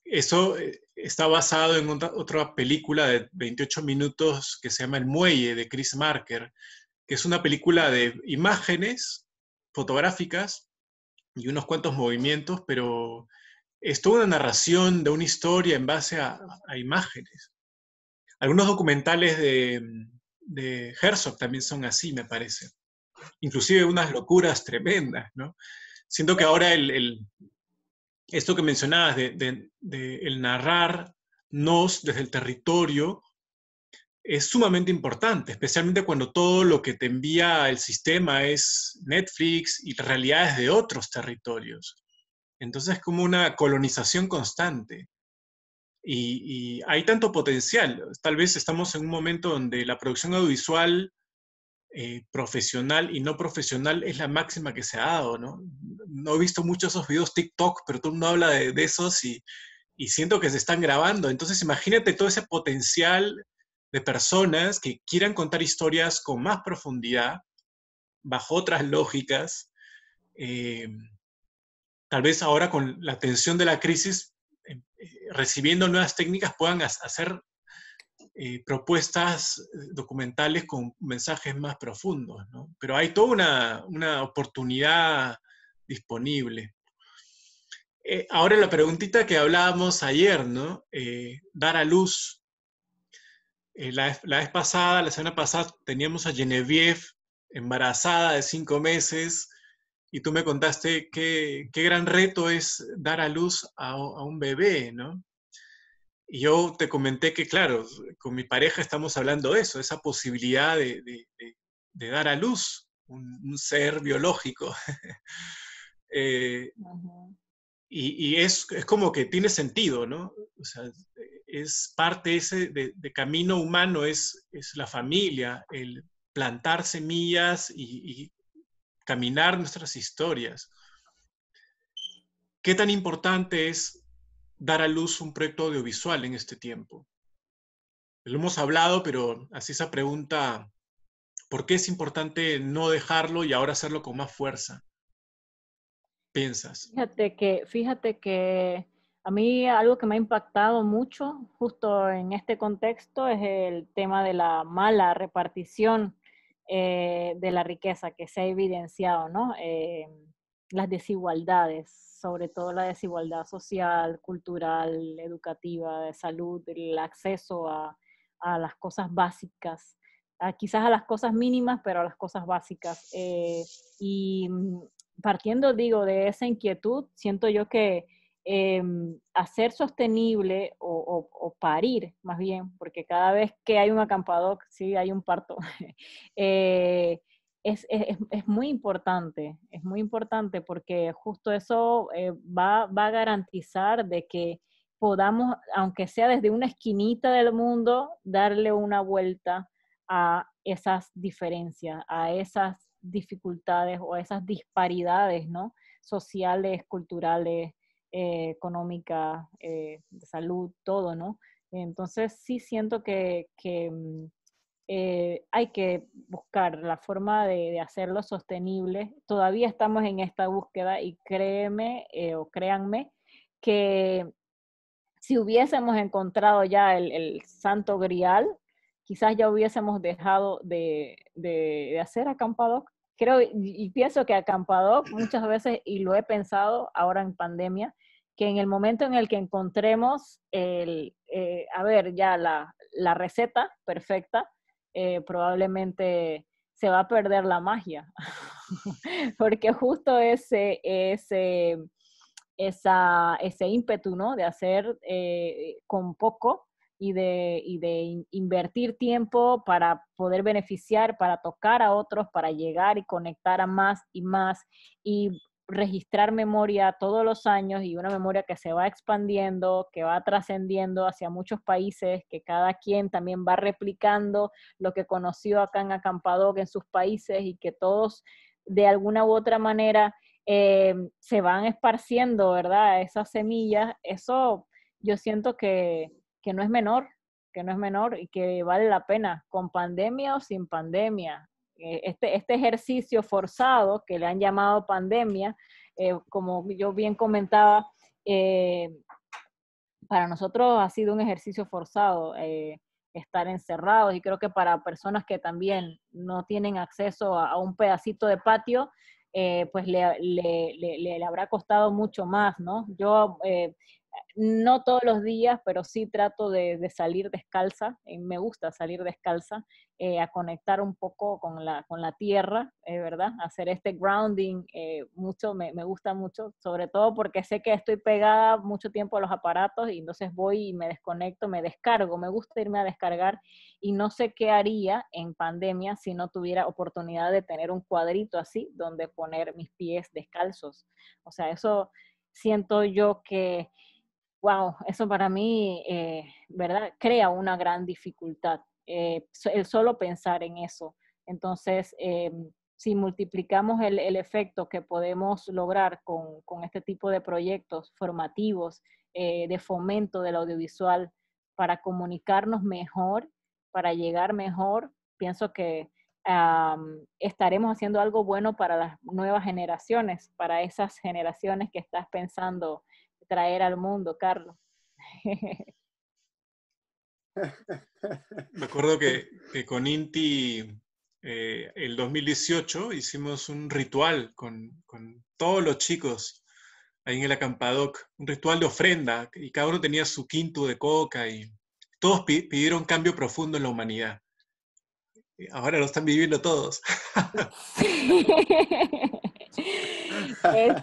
eso eh, está basado en otra, película de 28 minutos que se llama El Muelle de Chris Marker, que es una película de imágenes fotográficas y unos cuantos movimientos, pero es toda una narración de una historia en base a, imágenes. Algunos documentales de, Herzog también son así, me parece. Inclusive unas locuras tremendas, ¿no? Siento que ahora el, esto que mencionabas de, el narrar nos desde el territorio es sumamente importante, especialmente cuando todo lo que te envía el sistema es Netflix y realidades de otros territorios. Entonces es como una colonización constante. Y, hay tanto potencial. Tal vez estamos en un momento donde la producción audiovisual eh, profesional y no profesional es la máxima que se ha dado, ¿no? No he visto muchos esos videos TikTok, pero todo el mundo habla de, esos y, y siento que se están grabando. Entonces imagínate todo ese potencial de personas que quieran contar historias con más profundidad, bajo otras lógicas. Eh, tal vez ahora con la tensión de la crisis, em, eh, recibiendo nuevas técnicas, puedan hacer eh, propuestas documentales con mensajes más profundos. Pero hay toda una, una oportunidad disponible. ahora la preguntita que hablábamos ayer, ¿no? dar a luz eh, la, vez pasada, la semana pasada, teníamos a Genevieve embarazada de cinco meses y tú me contaste qué, qué gran reto es dar a luz a, un bebé, ¿no? Y yo te comenté que, claro, con mi pareja estamos hablando de eso, esa posibilidad de, de, dar a luz un, un ser biológico. Eh, y, y es, es, como que tiene sentido, ¿no? O sea, es parte ese de, camino humano, es, es, la familia, el plantar semillas y, y caminar nuestras historias. ¿Qué tan importante es dar a luz un proyecto audiovisual en este tiempo? Lo hemos hablado, pero así esa pregunta, ¿por qué es importante no dejarlo y ahora hacerlo con más fuerza? Piensas. Fíjate que, fíjate que a mí algo que me ha impactado mucho justo en este contexto es el tema de la mala repartición eh, de la riqueza que se ha evidenciado, ¿no? Eh, las desigualdades, sobre todo la desigualdad social, cultural, educativa, de salud, el acceso a, las cosas básicas, quizás a las cosas mínimas, pero a las cosas básicas. Eh, y mm, partiendo, digo, de esa inquietud, siento yo que hacer em, sostenible o, parir, más bien, porque cada vez que hay un acampado, sí, hay un parto, eh, es, muy importante, es muy importante porque justo eso eh, va, a garantizar de que podamos, aunque sea desde una esquinita del mundo, darle una vuelta a esas diferencias, a esas dificultades o a esas disparidades, ¿no? Sociales, culturales, eh, económica, eh, de salud, todo, ¿no? Entonces sí siento que, mm, eh, hay que buscar la forma de, hacerlo sostenible. Todavía estamos en esta búsqueda y créeme o créanme que si hubiésemos encontrado ya el, santo grial, quizás ya hubiésemos dejado de, de hacer acampadoc creo y pienso que acampado muchas veces, y lo he pensado ahora en pandemia, que en el momento en el que encontremos el, eh, a ver, ya la, receta perfecta, eh, probablemente se va a perder la magia, porque justo ese, ese, esa, ese ímpetu, ¿no? De hacer eh, con poco y de, de invertir tiempo para poder beneficiar, para tocar a otros, para llegar y conectar a más y más y registrar memoria todos los años y una memoria que se va expandiendo, que va trascendiendo hacia muchos países, que cada quien también va replicando lo que conoció acá en Acampadoc en sus países y que todos de alguna u otra manera eh, se van esparciendo, ¿verdad? Esas semillas, eso yo siento que, que no es menor, que no es menor y que vale la pena, con pandemia o sin pandemia. Eh, este, este ejercicio forzado que le han llamado pandemia, eh, como yo bien comentaba, eh, para nosotros ha sido un ejercicio forzado estar encerrados y creo que para personas que también no tienen acceso a, un pedacito de patio, pues le, habrá costado mucho más, ¿no? Yo no todos los días, pero sí trato de, salir descalza, me gusta salir descalza, eh, a conectar un poco con la, con la tierra, eh, ¿verdad? Hacer este grounding, eh, mucho, me, me, gusta mucho, sobre todo porque sé que estoy pegada mucho tiempo a los aparatos y entonces voy y me desconecto, me descargo, me gusta irme a descargar y no sé qué haría en pandemia si no tuviera oportunidad de tener un cuadrito así donde poner mis pies descalzos. O sea, eso siento yo que wow, eso para mí, eh, ¿verdad? Crea una gran dificultad, eh, el solo pensar en eso. Entonces, eh, si multiplicamos el, el, efecto que podemos lograr con, con este tipo de proyectos formativos, de fomento del audiovisual, para comunicarnos mejor, para llegar mejor, pienso que estaremos haciendo algo bueno para las nuevas generaciones, para esas generaciones que estás pensando traer al mundo, Carlos. Me acuerdo que, con Inti eh, el 2018 hicimos un ritual con, todos los chicos ahí en el acampadoc, un ritual de ofrenda, y cada uno tenía su quinto de coca y todos pidieron cambio profundo en la humanidad. Ahora lo están viviendo todos. Es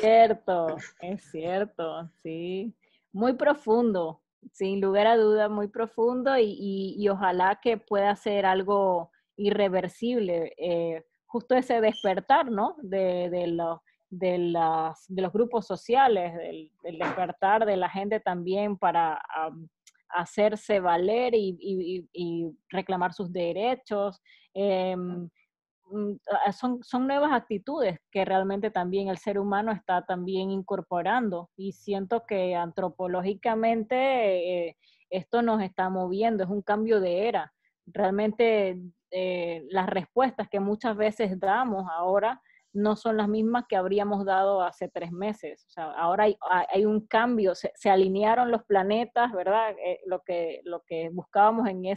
cierto, es cierto, sí. Muy profundo, sin lugar a duda, muy profundo y, ojalá que pueda ser algo irreversible. Eh, justo ese despertar, ¿no? De, los, de, de los grupos sociales, del, despertar de la gente también para hacerse valer y, reclamar sus derechos. Em, Mm, ah, son, nuevas actitudes que realmente también el ser humano está también incorporando y siento que antropológicamente eh, esto nos está moviendo, es un cambio de era. Realmente eh, las respuestas que muchas veces damos ahora no son las mismas que habríamos dado hace tres meses. ahora ah, hay, un cambio, se, alinearon los planetas, ¿verdad? Eh, lo, que, lo que buscábamos en en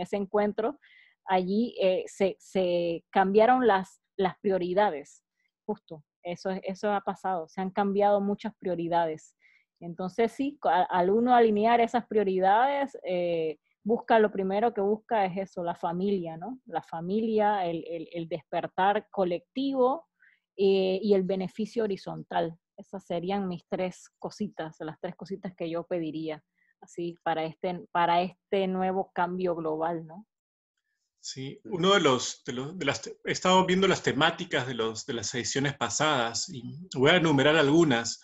ese encuentro allí eh, se, cambiaron las, prioridades, justo, eso, eso ha pasado, se han cambiado muchas prioridades. Entonces, sí, al uno alinear esas prioridades, eh, busca lo primero que busca es eso, la familia, ¿no? La familia, el, despertar colectivo eh, y el beneficio horizontal. Esas serían mis tres cositas, las tres cositas que yo pediría, así, para este, para este nuevo cambio global, ¿no? Sí, uno de los, de las, he estado viendo las temáticas de, los, de las ediciones pasadas y voy a enumerar algunas.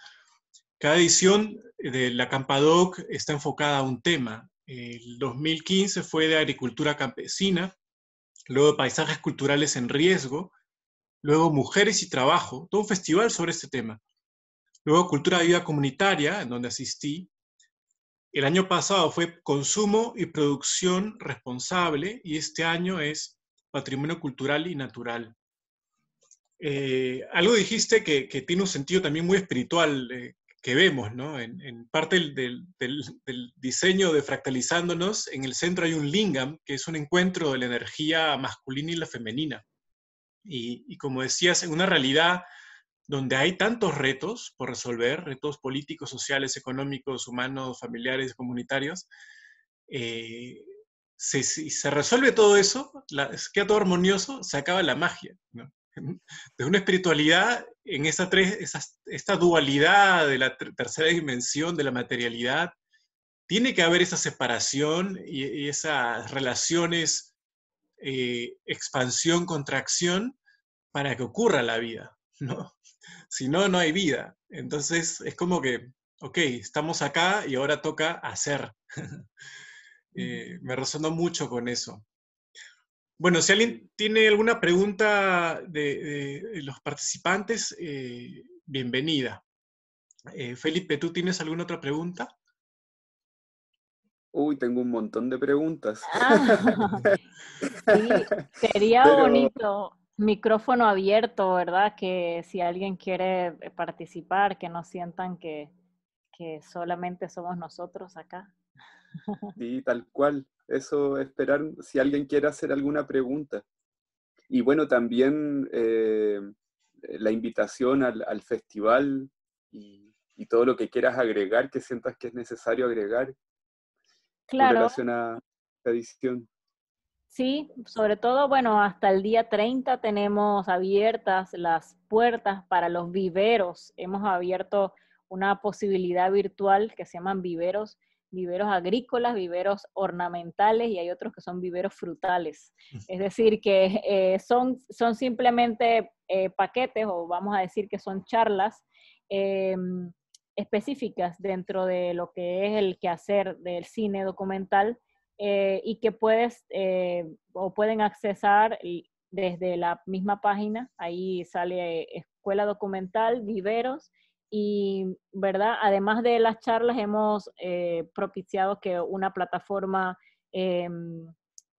Cada edición de la Campadoc está enfocada a un tema. El 2015 fue de agricultura campesina, luego de paisajes culturales en riesgo, luego mujeres y trabajo, todo un festival sobre este tema. Luego cultura de vida comunitaria, en donde asistí, el año pasado fue consumo y producción responsable y este año es patrimonio cultural y natural. Eh, algo dijiste que, tiene un sentido también muy espiritual eh, que vemos, ¿no? En, parte del, diseño de Fractalizándonos, en el centro hay un lingam, que es un encuentro de la energía masculina y la femenina. Y, como decías, en una realidad donde hay tantos retos por resolver, retos políticos, sociales, económicos, humanos, familiares, comunitarios, eh, si, se resuelve todo eso, la, queda todo armonioso, se acaba la magia. De una espiritualidad en esa tres, esta dualidad de la tercera dimensión, de la materialidad, tiene que haber esa separación y, esas relaciones, eh, expansión, contracción, para que ocurra la vida. ¿no? Si no, no hay vida. Entonces es como que, ok, estamos acá y ahora toca hacer. Eh, me resonó mucho con eso. Bueno, si alguien tiene alguna pregunta de, los participantes, eh, bienvenida. Eh, Felipe, ¿tú tienes alguna otra pregunta? Uy, tengo un montón de preguntas. Ah, sí, sería bonito micrófono abierto, ¿verdad? Que si alguien quiere eh, participar, que no sientan que, que solamente somos nosotros acá. Sí, tal cual. Eso, esperar si alguien quiere hacer alguna pregunta. Y bueno, también eh, la invitación al, festival y, y, todo lo que quieras agregar, que sientas que es necesario agregar claro. en relación a la edición. Sí, sobre todo, bueno, hasta el día 30 tenemos abiertas las puertas para los viveros. Hemos abierto una posibilidad virtual que se llaman viveros, viveros agrícolas, viveros ornamentales y hay otros que son viveros frutales. Es decir, que eh, son, simplemente eh, paquetes o vamos a decir que son charlas eh, específicas dentro de lo que es el quehacer del cine documental eh, y que puedes eh, o pueden accesar desde la misma página. Ahí sale Escuela Documental, Viveros. Y, ¿verdad? Además de las charlas, hemos eh, propiciado que una plataforma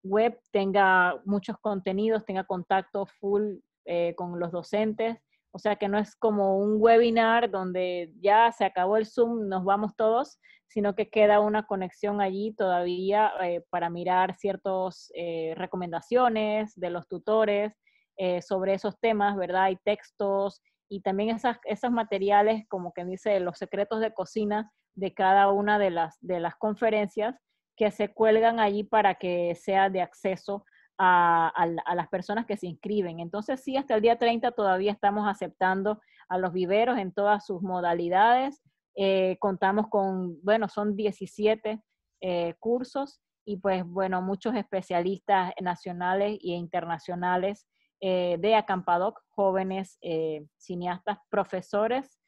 web tenga muchos contenidos, tenga contacto full con los docentes o sea que no es como un webinar donde ya se acabó el Zoom, nos vamos todos, sino que queda una conexión allí todavía eh, para mirar ciertas eh, recomendaciones de los tutores eh, sobre esos temas, ¿verdad? Hay textos y también esos materiales, como que dice, los secretos de cocina de cada una de las, de las conferencias que se cuelgan allí para que sea de acceso a, las personas que se inscriben. Entonces, sí, hasta el día 30 todavía estamos aceptando a los viveros en todas sus modalidades. Eh, contamos con, bueno, son 17 eh, cursos y pues, bueno, muchos especialistas nacionales e internacionales eh, de Acampadoc, jóvenes cineastas, profesores,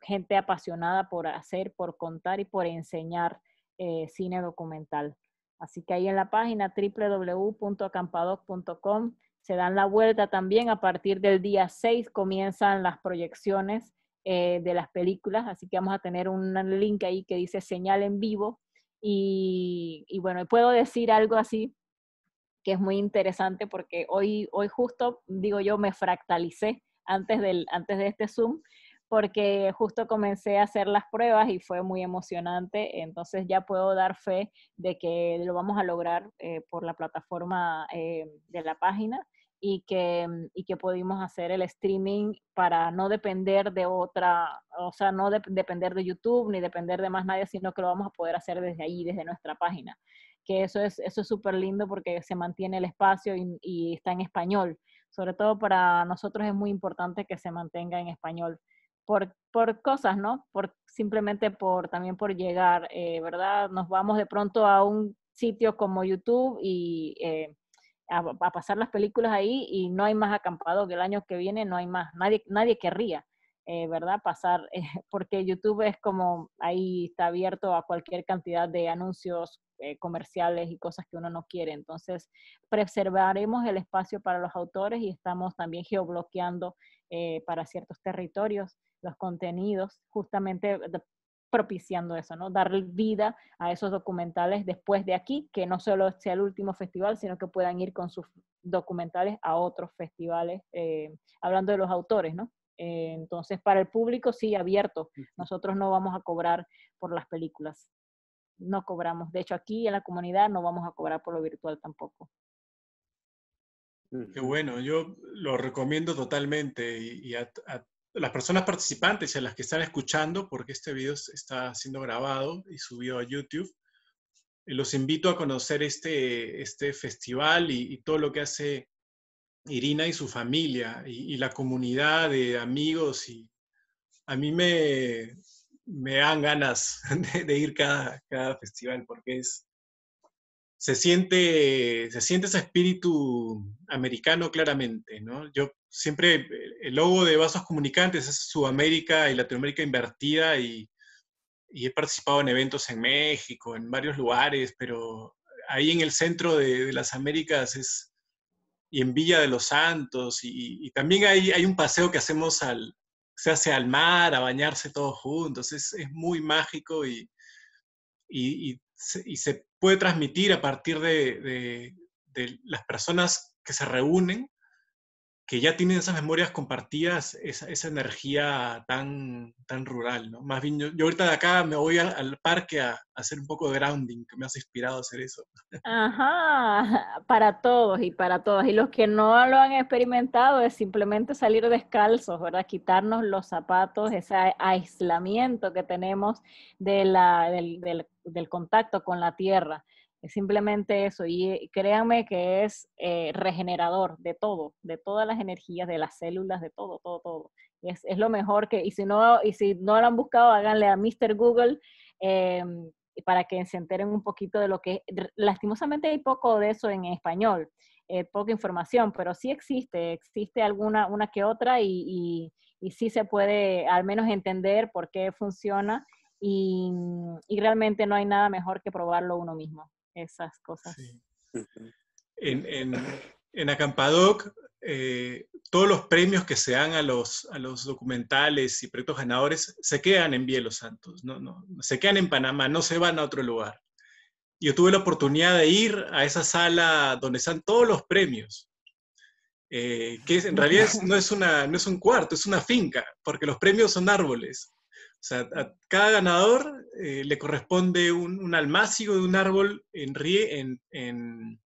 gente apasionada por hacer, por contar y por enseñar cine documental. Así que ahí en la página www.acampadoc.com se dan la vuelta también. A partir del día 6 comienzan las proyecciones eh, de las películas, así que vamos a tener un link ahí que dice señal en vivo. Y, bueno, puedo decir algo así que es muy interesante porque hoy, hoy justo, digo yo, me fractalicé antes, antes de este Zoom porque justo comencé a hacer las pruebas y fue muy emocionante, entonces ya puedo dar fe de que lo vamos a lograr eh, por la plataforma eh, de la página y que, y que pudimos hacer el streaming para no depender de otra, o sea, no depender de YouTube ni depender de más nadie, sino que lo vamos a poder hacer desde ahí, desde nuestra página. Que eso es eso es súper lindo porque se mantiene el espacio y, y está en español. Sobre todo para nosotros es muy importante que se mantenga en español por, por cosas, ¿no? Por, simplemente por, también por llegar, eh, ¿verdad? Nos vamos de pronto a un sitio como YouTube y eh, a, pasar las películas ahí y no hay más acampado que el año que viene, no hay más, nadie, nadie querría. Eh, ¿Verdad? Pasar, eh, porque YouTube es como ahí está abierto a cualquier cantidad de anuncios comerciales y cosas que uno no quiere. Entonces, preservaremos el espacio para los autores y estamos también geobloqueando para ciertos territorios los contenidos, justamente propiciando eso, ¿no? Dar vida a esos documentales después de aquí, que no solo sea el último festival, sino que puedan ir con sus documentales a otros festivales, eh, hablando de los autores, ¿no? Eh, entonces, para el público sí, abierto. Nosotros no vamos a cobrar por las películas. No cobramos. De hecho, aquí en la comunidad no vamos a cobrar por lo virtual tampoco. Qué bueno, yo lo recomiendo totalmente y, a, a, las personas participantes y a las que están escuchando, porque este video está siendo grabado y subido a YouTube, eh, los invito a conocer este, este festival y, todo lo que hace Irina y su familia y, la comunidad de amigos. Y a mí me, me dan ganas de, de ir cada, cada festival porque es, se siente, se siente ese espíritu americano claramente, ¿no? Yo siempre, el logo de Vasos Comunicantes es Sudamérica y Latinoamérica invertida y, he participado en eventos en México, en varios lugares, pero ahí en el centro de, las Américas es, y en Villa de los Santos, y, también hay, hay, un paseo que hacemos al, se hace al mar, a bañarse todos juntos, es, muy mágico y, se puede transmitir a partir de, las personas que se reúnen, que ya tienen esas memorias compartidas, esa, esa energía tan, tan rural, ¿no? Más bien, yo, ahorita de acá me voy al, parque a, hacer un poco de grounding, que me has inspirado a hacer eso. Ajá, para todos y para todas. Y los que no lo han experimentado es simplemente salir descalzos, ¿verdad? Quitarnos los zapatos, ese aislamiento que tenemos de la, del, del del contacto con la tierra. Es simplemente eso. Y créanme que es eh, regenerador de todo, de todas las energías, de las células, de todo, todo, todo. Es, es lo mejor que, y si, no, y si no lo han buscado, háganle a Mr. Google em, para que se enteren un poquito de lo que, lastimosamente hay poco de eso en español, eh, poca información, pero sí existe, existe alguna una que otra y, y, y sí se puede al menos entender por qué funciona y, realmente no hay nada mejor que probarlo uno mismo, esas cosas. En, en, Acampadoc, eh, todos los premios que se dan a los, los documentales y proyectos ganadores se quedan en Bielos Santos, no, se quedan en Panamá, no se van a otro lugar. Yo tuve la oportunidad de ir a esa sala donde están todos los premios, eh, que en realidad no, es una, no es un cuarto, es una finca, porque los premios son árboles. O sea, a cada ganador eh, le corresponde un, un de un árbol en, en, en,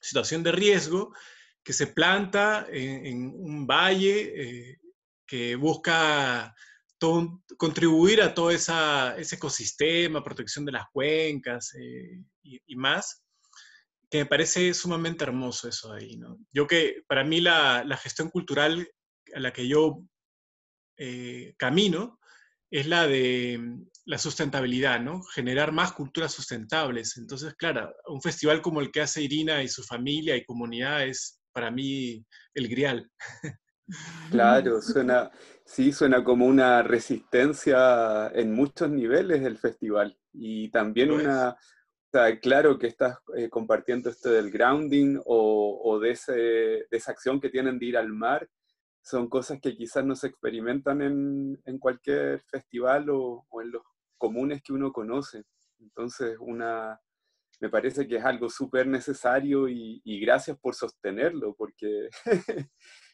situación de riesgo que se planta en, un valle eh, que busca contribuir a todo esa, ese ecosistema, protección de las cuencas eh, y, más, que me parece sumamente hermoso eso ahí. Yo que para mí la, gestión cultural a la que yo camino es la de mm, la sustentabilidad, ¿no? Generar más culturas sustentables. Entonces, claro, un festival como el que hace Irina y su familia y comunidad es para mí el grial. Claro, suena, sí, suena como una resistencia en muchos niveles del festival y también una, claro que estás eh, compartiendo esto del grounding o, de esa acción que tienen de ir al mar, son cosas que quizás no se experimentan en, en cualquier festival o, o, en los comunes que uno conoce. Entonces, una, me parece que es algo súper necesario y, gracias por sostenerlo, porque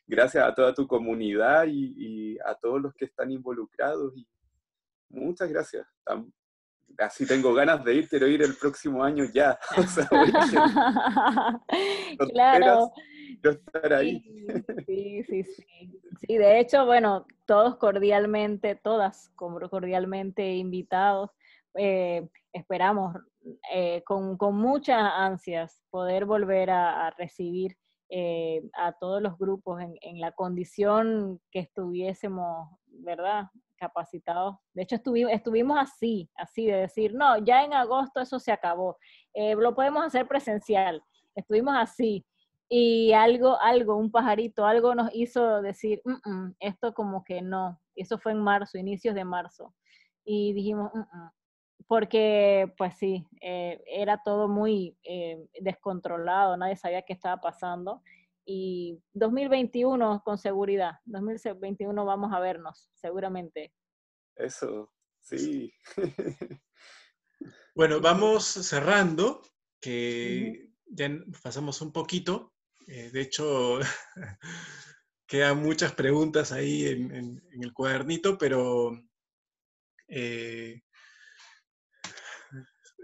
gracias a toda tu comunidad y, a todos los que están involucrados. Y muchas gracias. así tengo ganas de ir, quiero ir el próximo año ya. claro ahí. Sí, sí, sí. Sí, de hecho, bueno, todos cordialmente, todas cordialmente invitados. Eh, esperamos eh, con, muchas ansias poder volver a, recibir eh, a todos los grupos en, la condición que estuviésemos, ¿verdad? Capacitados. De hecho, estuvimos, así, así de decir, no, ya en agosto eso se acabó, lo podemos hacer presencial. Estuvimos así, y algo, algo, un pajarito, algo nos hizo decir, esto como que no. Eso fue en marzo, inicios de marzo. Y dijimos, porque pues sí, eh, era todo muy eh, descontrolado, nadie sabía qué estaba pasando. Y 2021 con seguridad, 2021 vamos a vernos, seguramente. Eso, sí. bueno, vamos cerrando, que ya pasamos un poquito. Eh, de hecho, quedan muchas preguntas ahí en, el cuadernito, pero eh,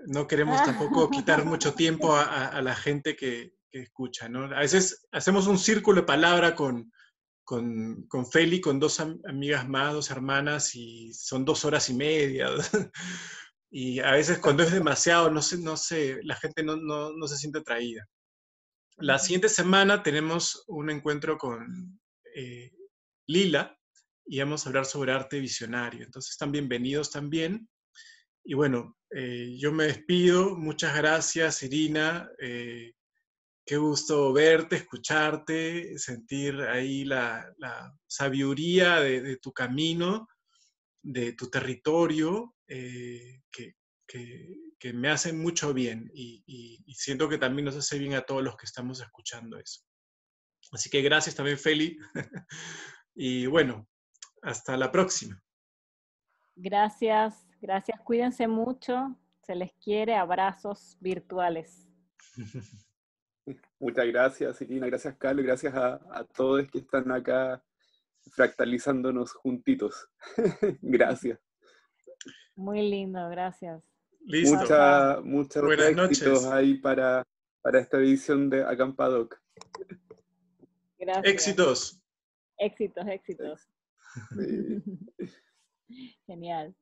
no queremos ah. tampoco quitar mucho tiempo a, la gente que, escucha. ¿no? A veces hacemos un círculo de palabra con, con, con Feli, con dos amigas más, dos hermanas, y son dos horas y media. y a veces cuando es demasiado, no sé, no sé la gente no, no se siente atraída. La siguiente semana tenemos un encuentro con eh, Lila y vamos a hablar sobre arte visionario. Entonces están bienvenidos también. Y bueno, eh, yo me despido. Muchas gracias, Irina. Eh, qué gusto verte, escucharte, sentir ahí la, sabiduría de, tu camino, de tu territorio, que me hace mucho bien y, siento que también nos hace bien a todos los que estamos escuchando eso. Así que gracias también, Feli. y bueno, hasta la próxima. Gracias, gracias. Cuídense mucho. Se les quiere abrazos virtuales. Muchas gracias, Irina. Gracias, Carlos. Gracias a, a todos que están acá fractalizándonos juntitos. gracias. Muy lindo, gracias. Listo. Mucha, muchas Buenas noches. ahí para, esta edición de Acampadoc. Gracias. Éxitos. Éxitos, éxitos. Genial.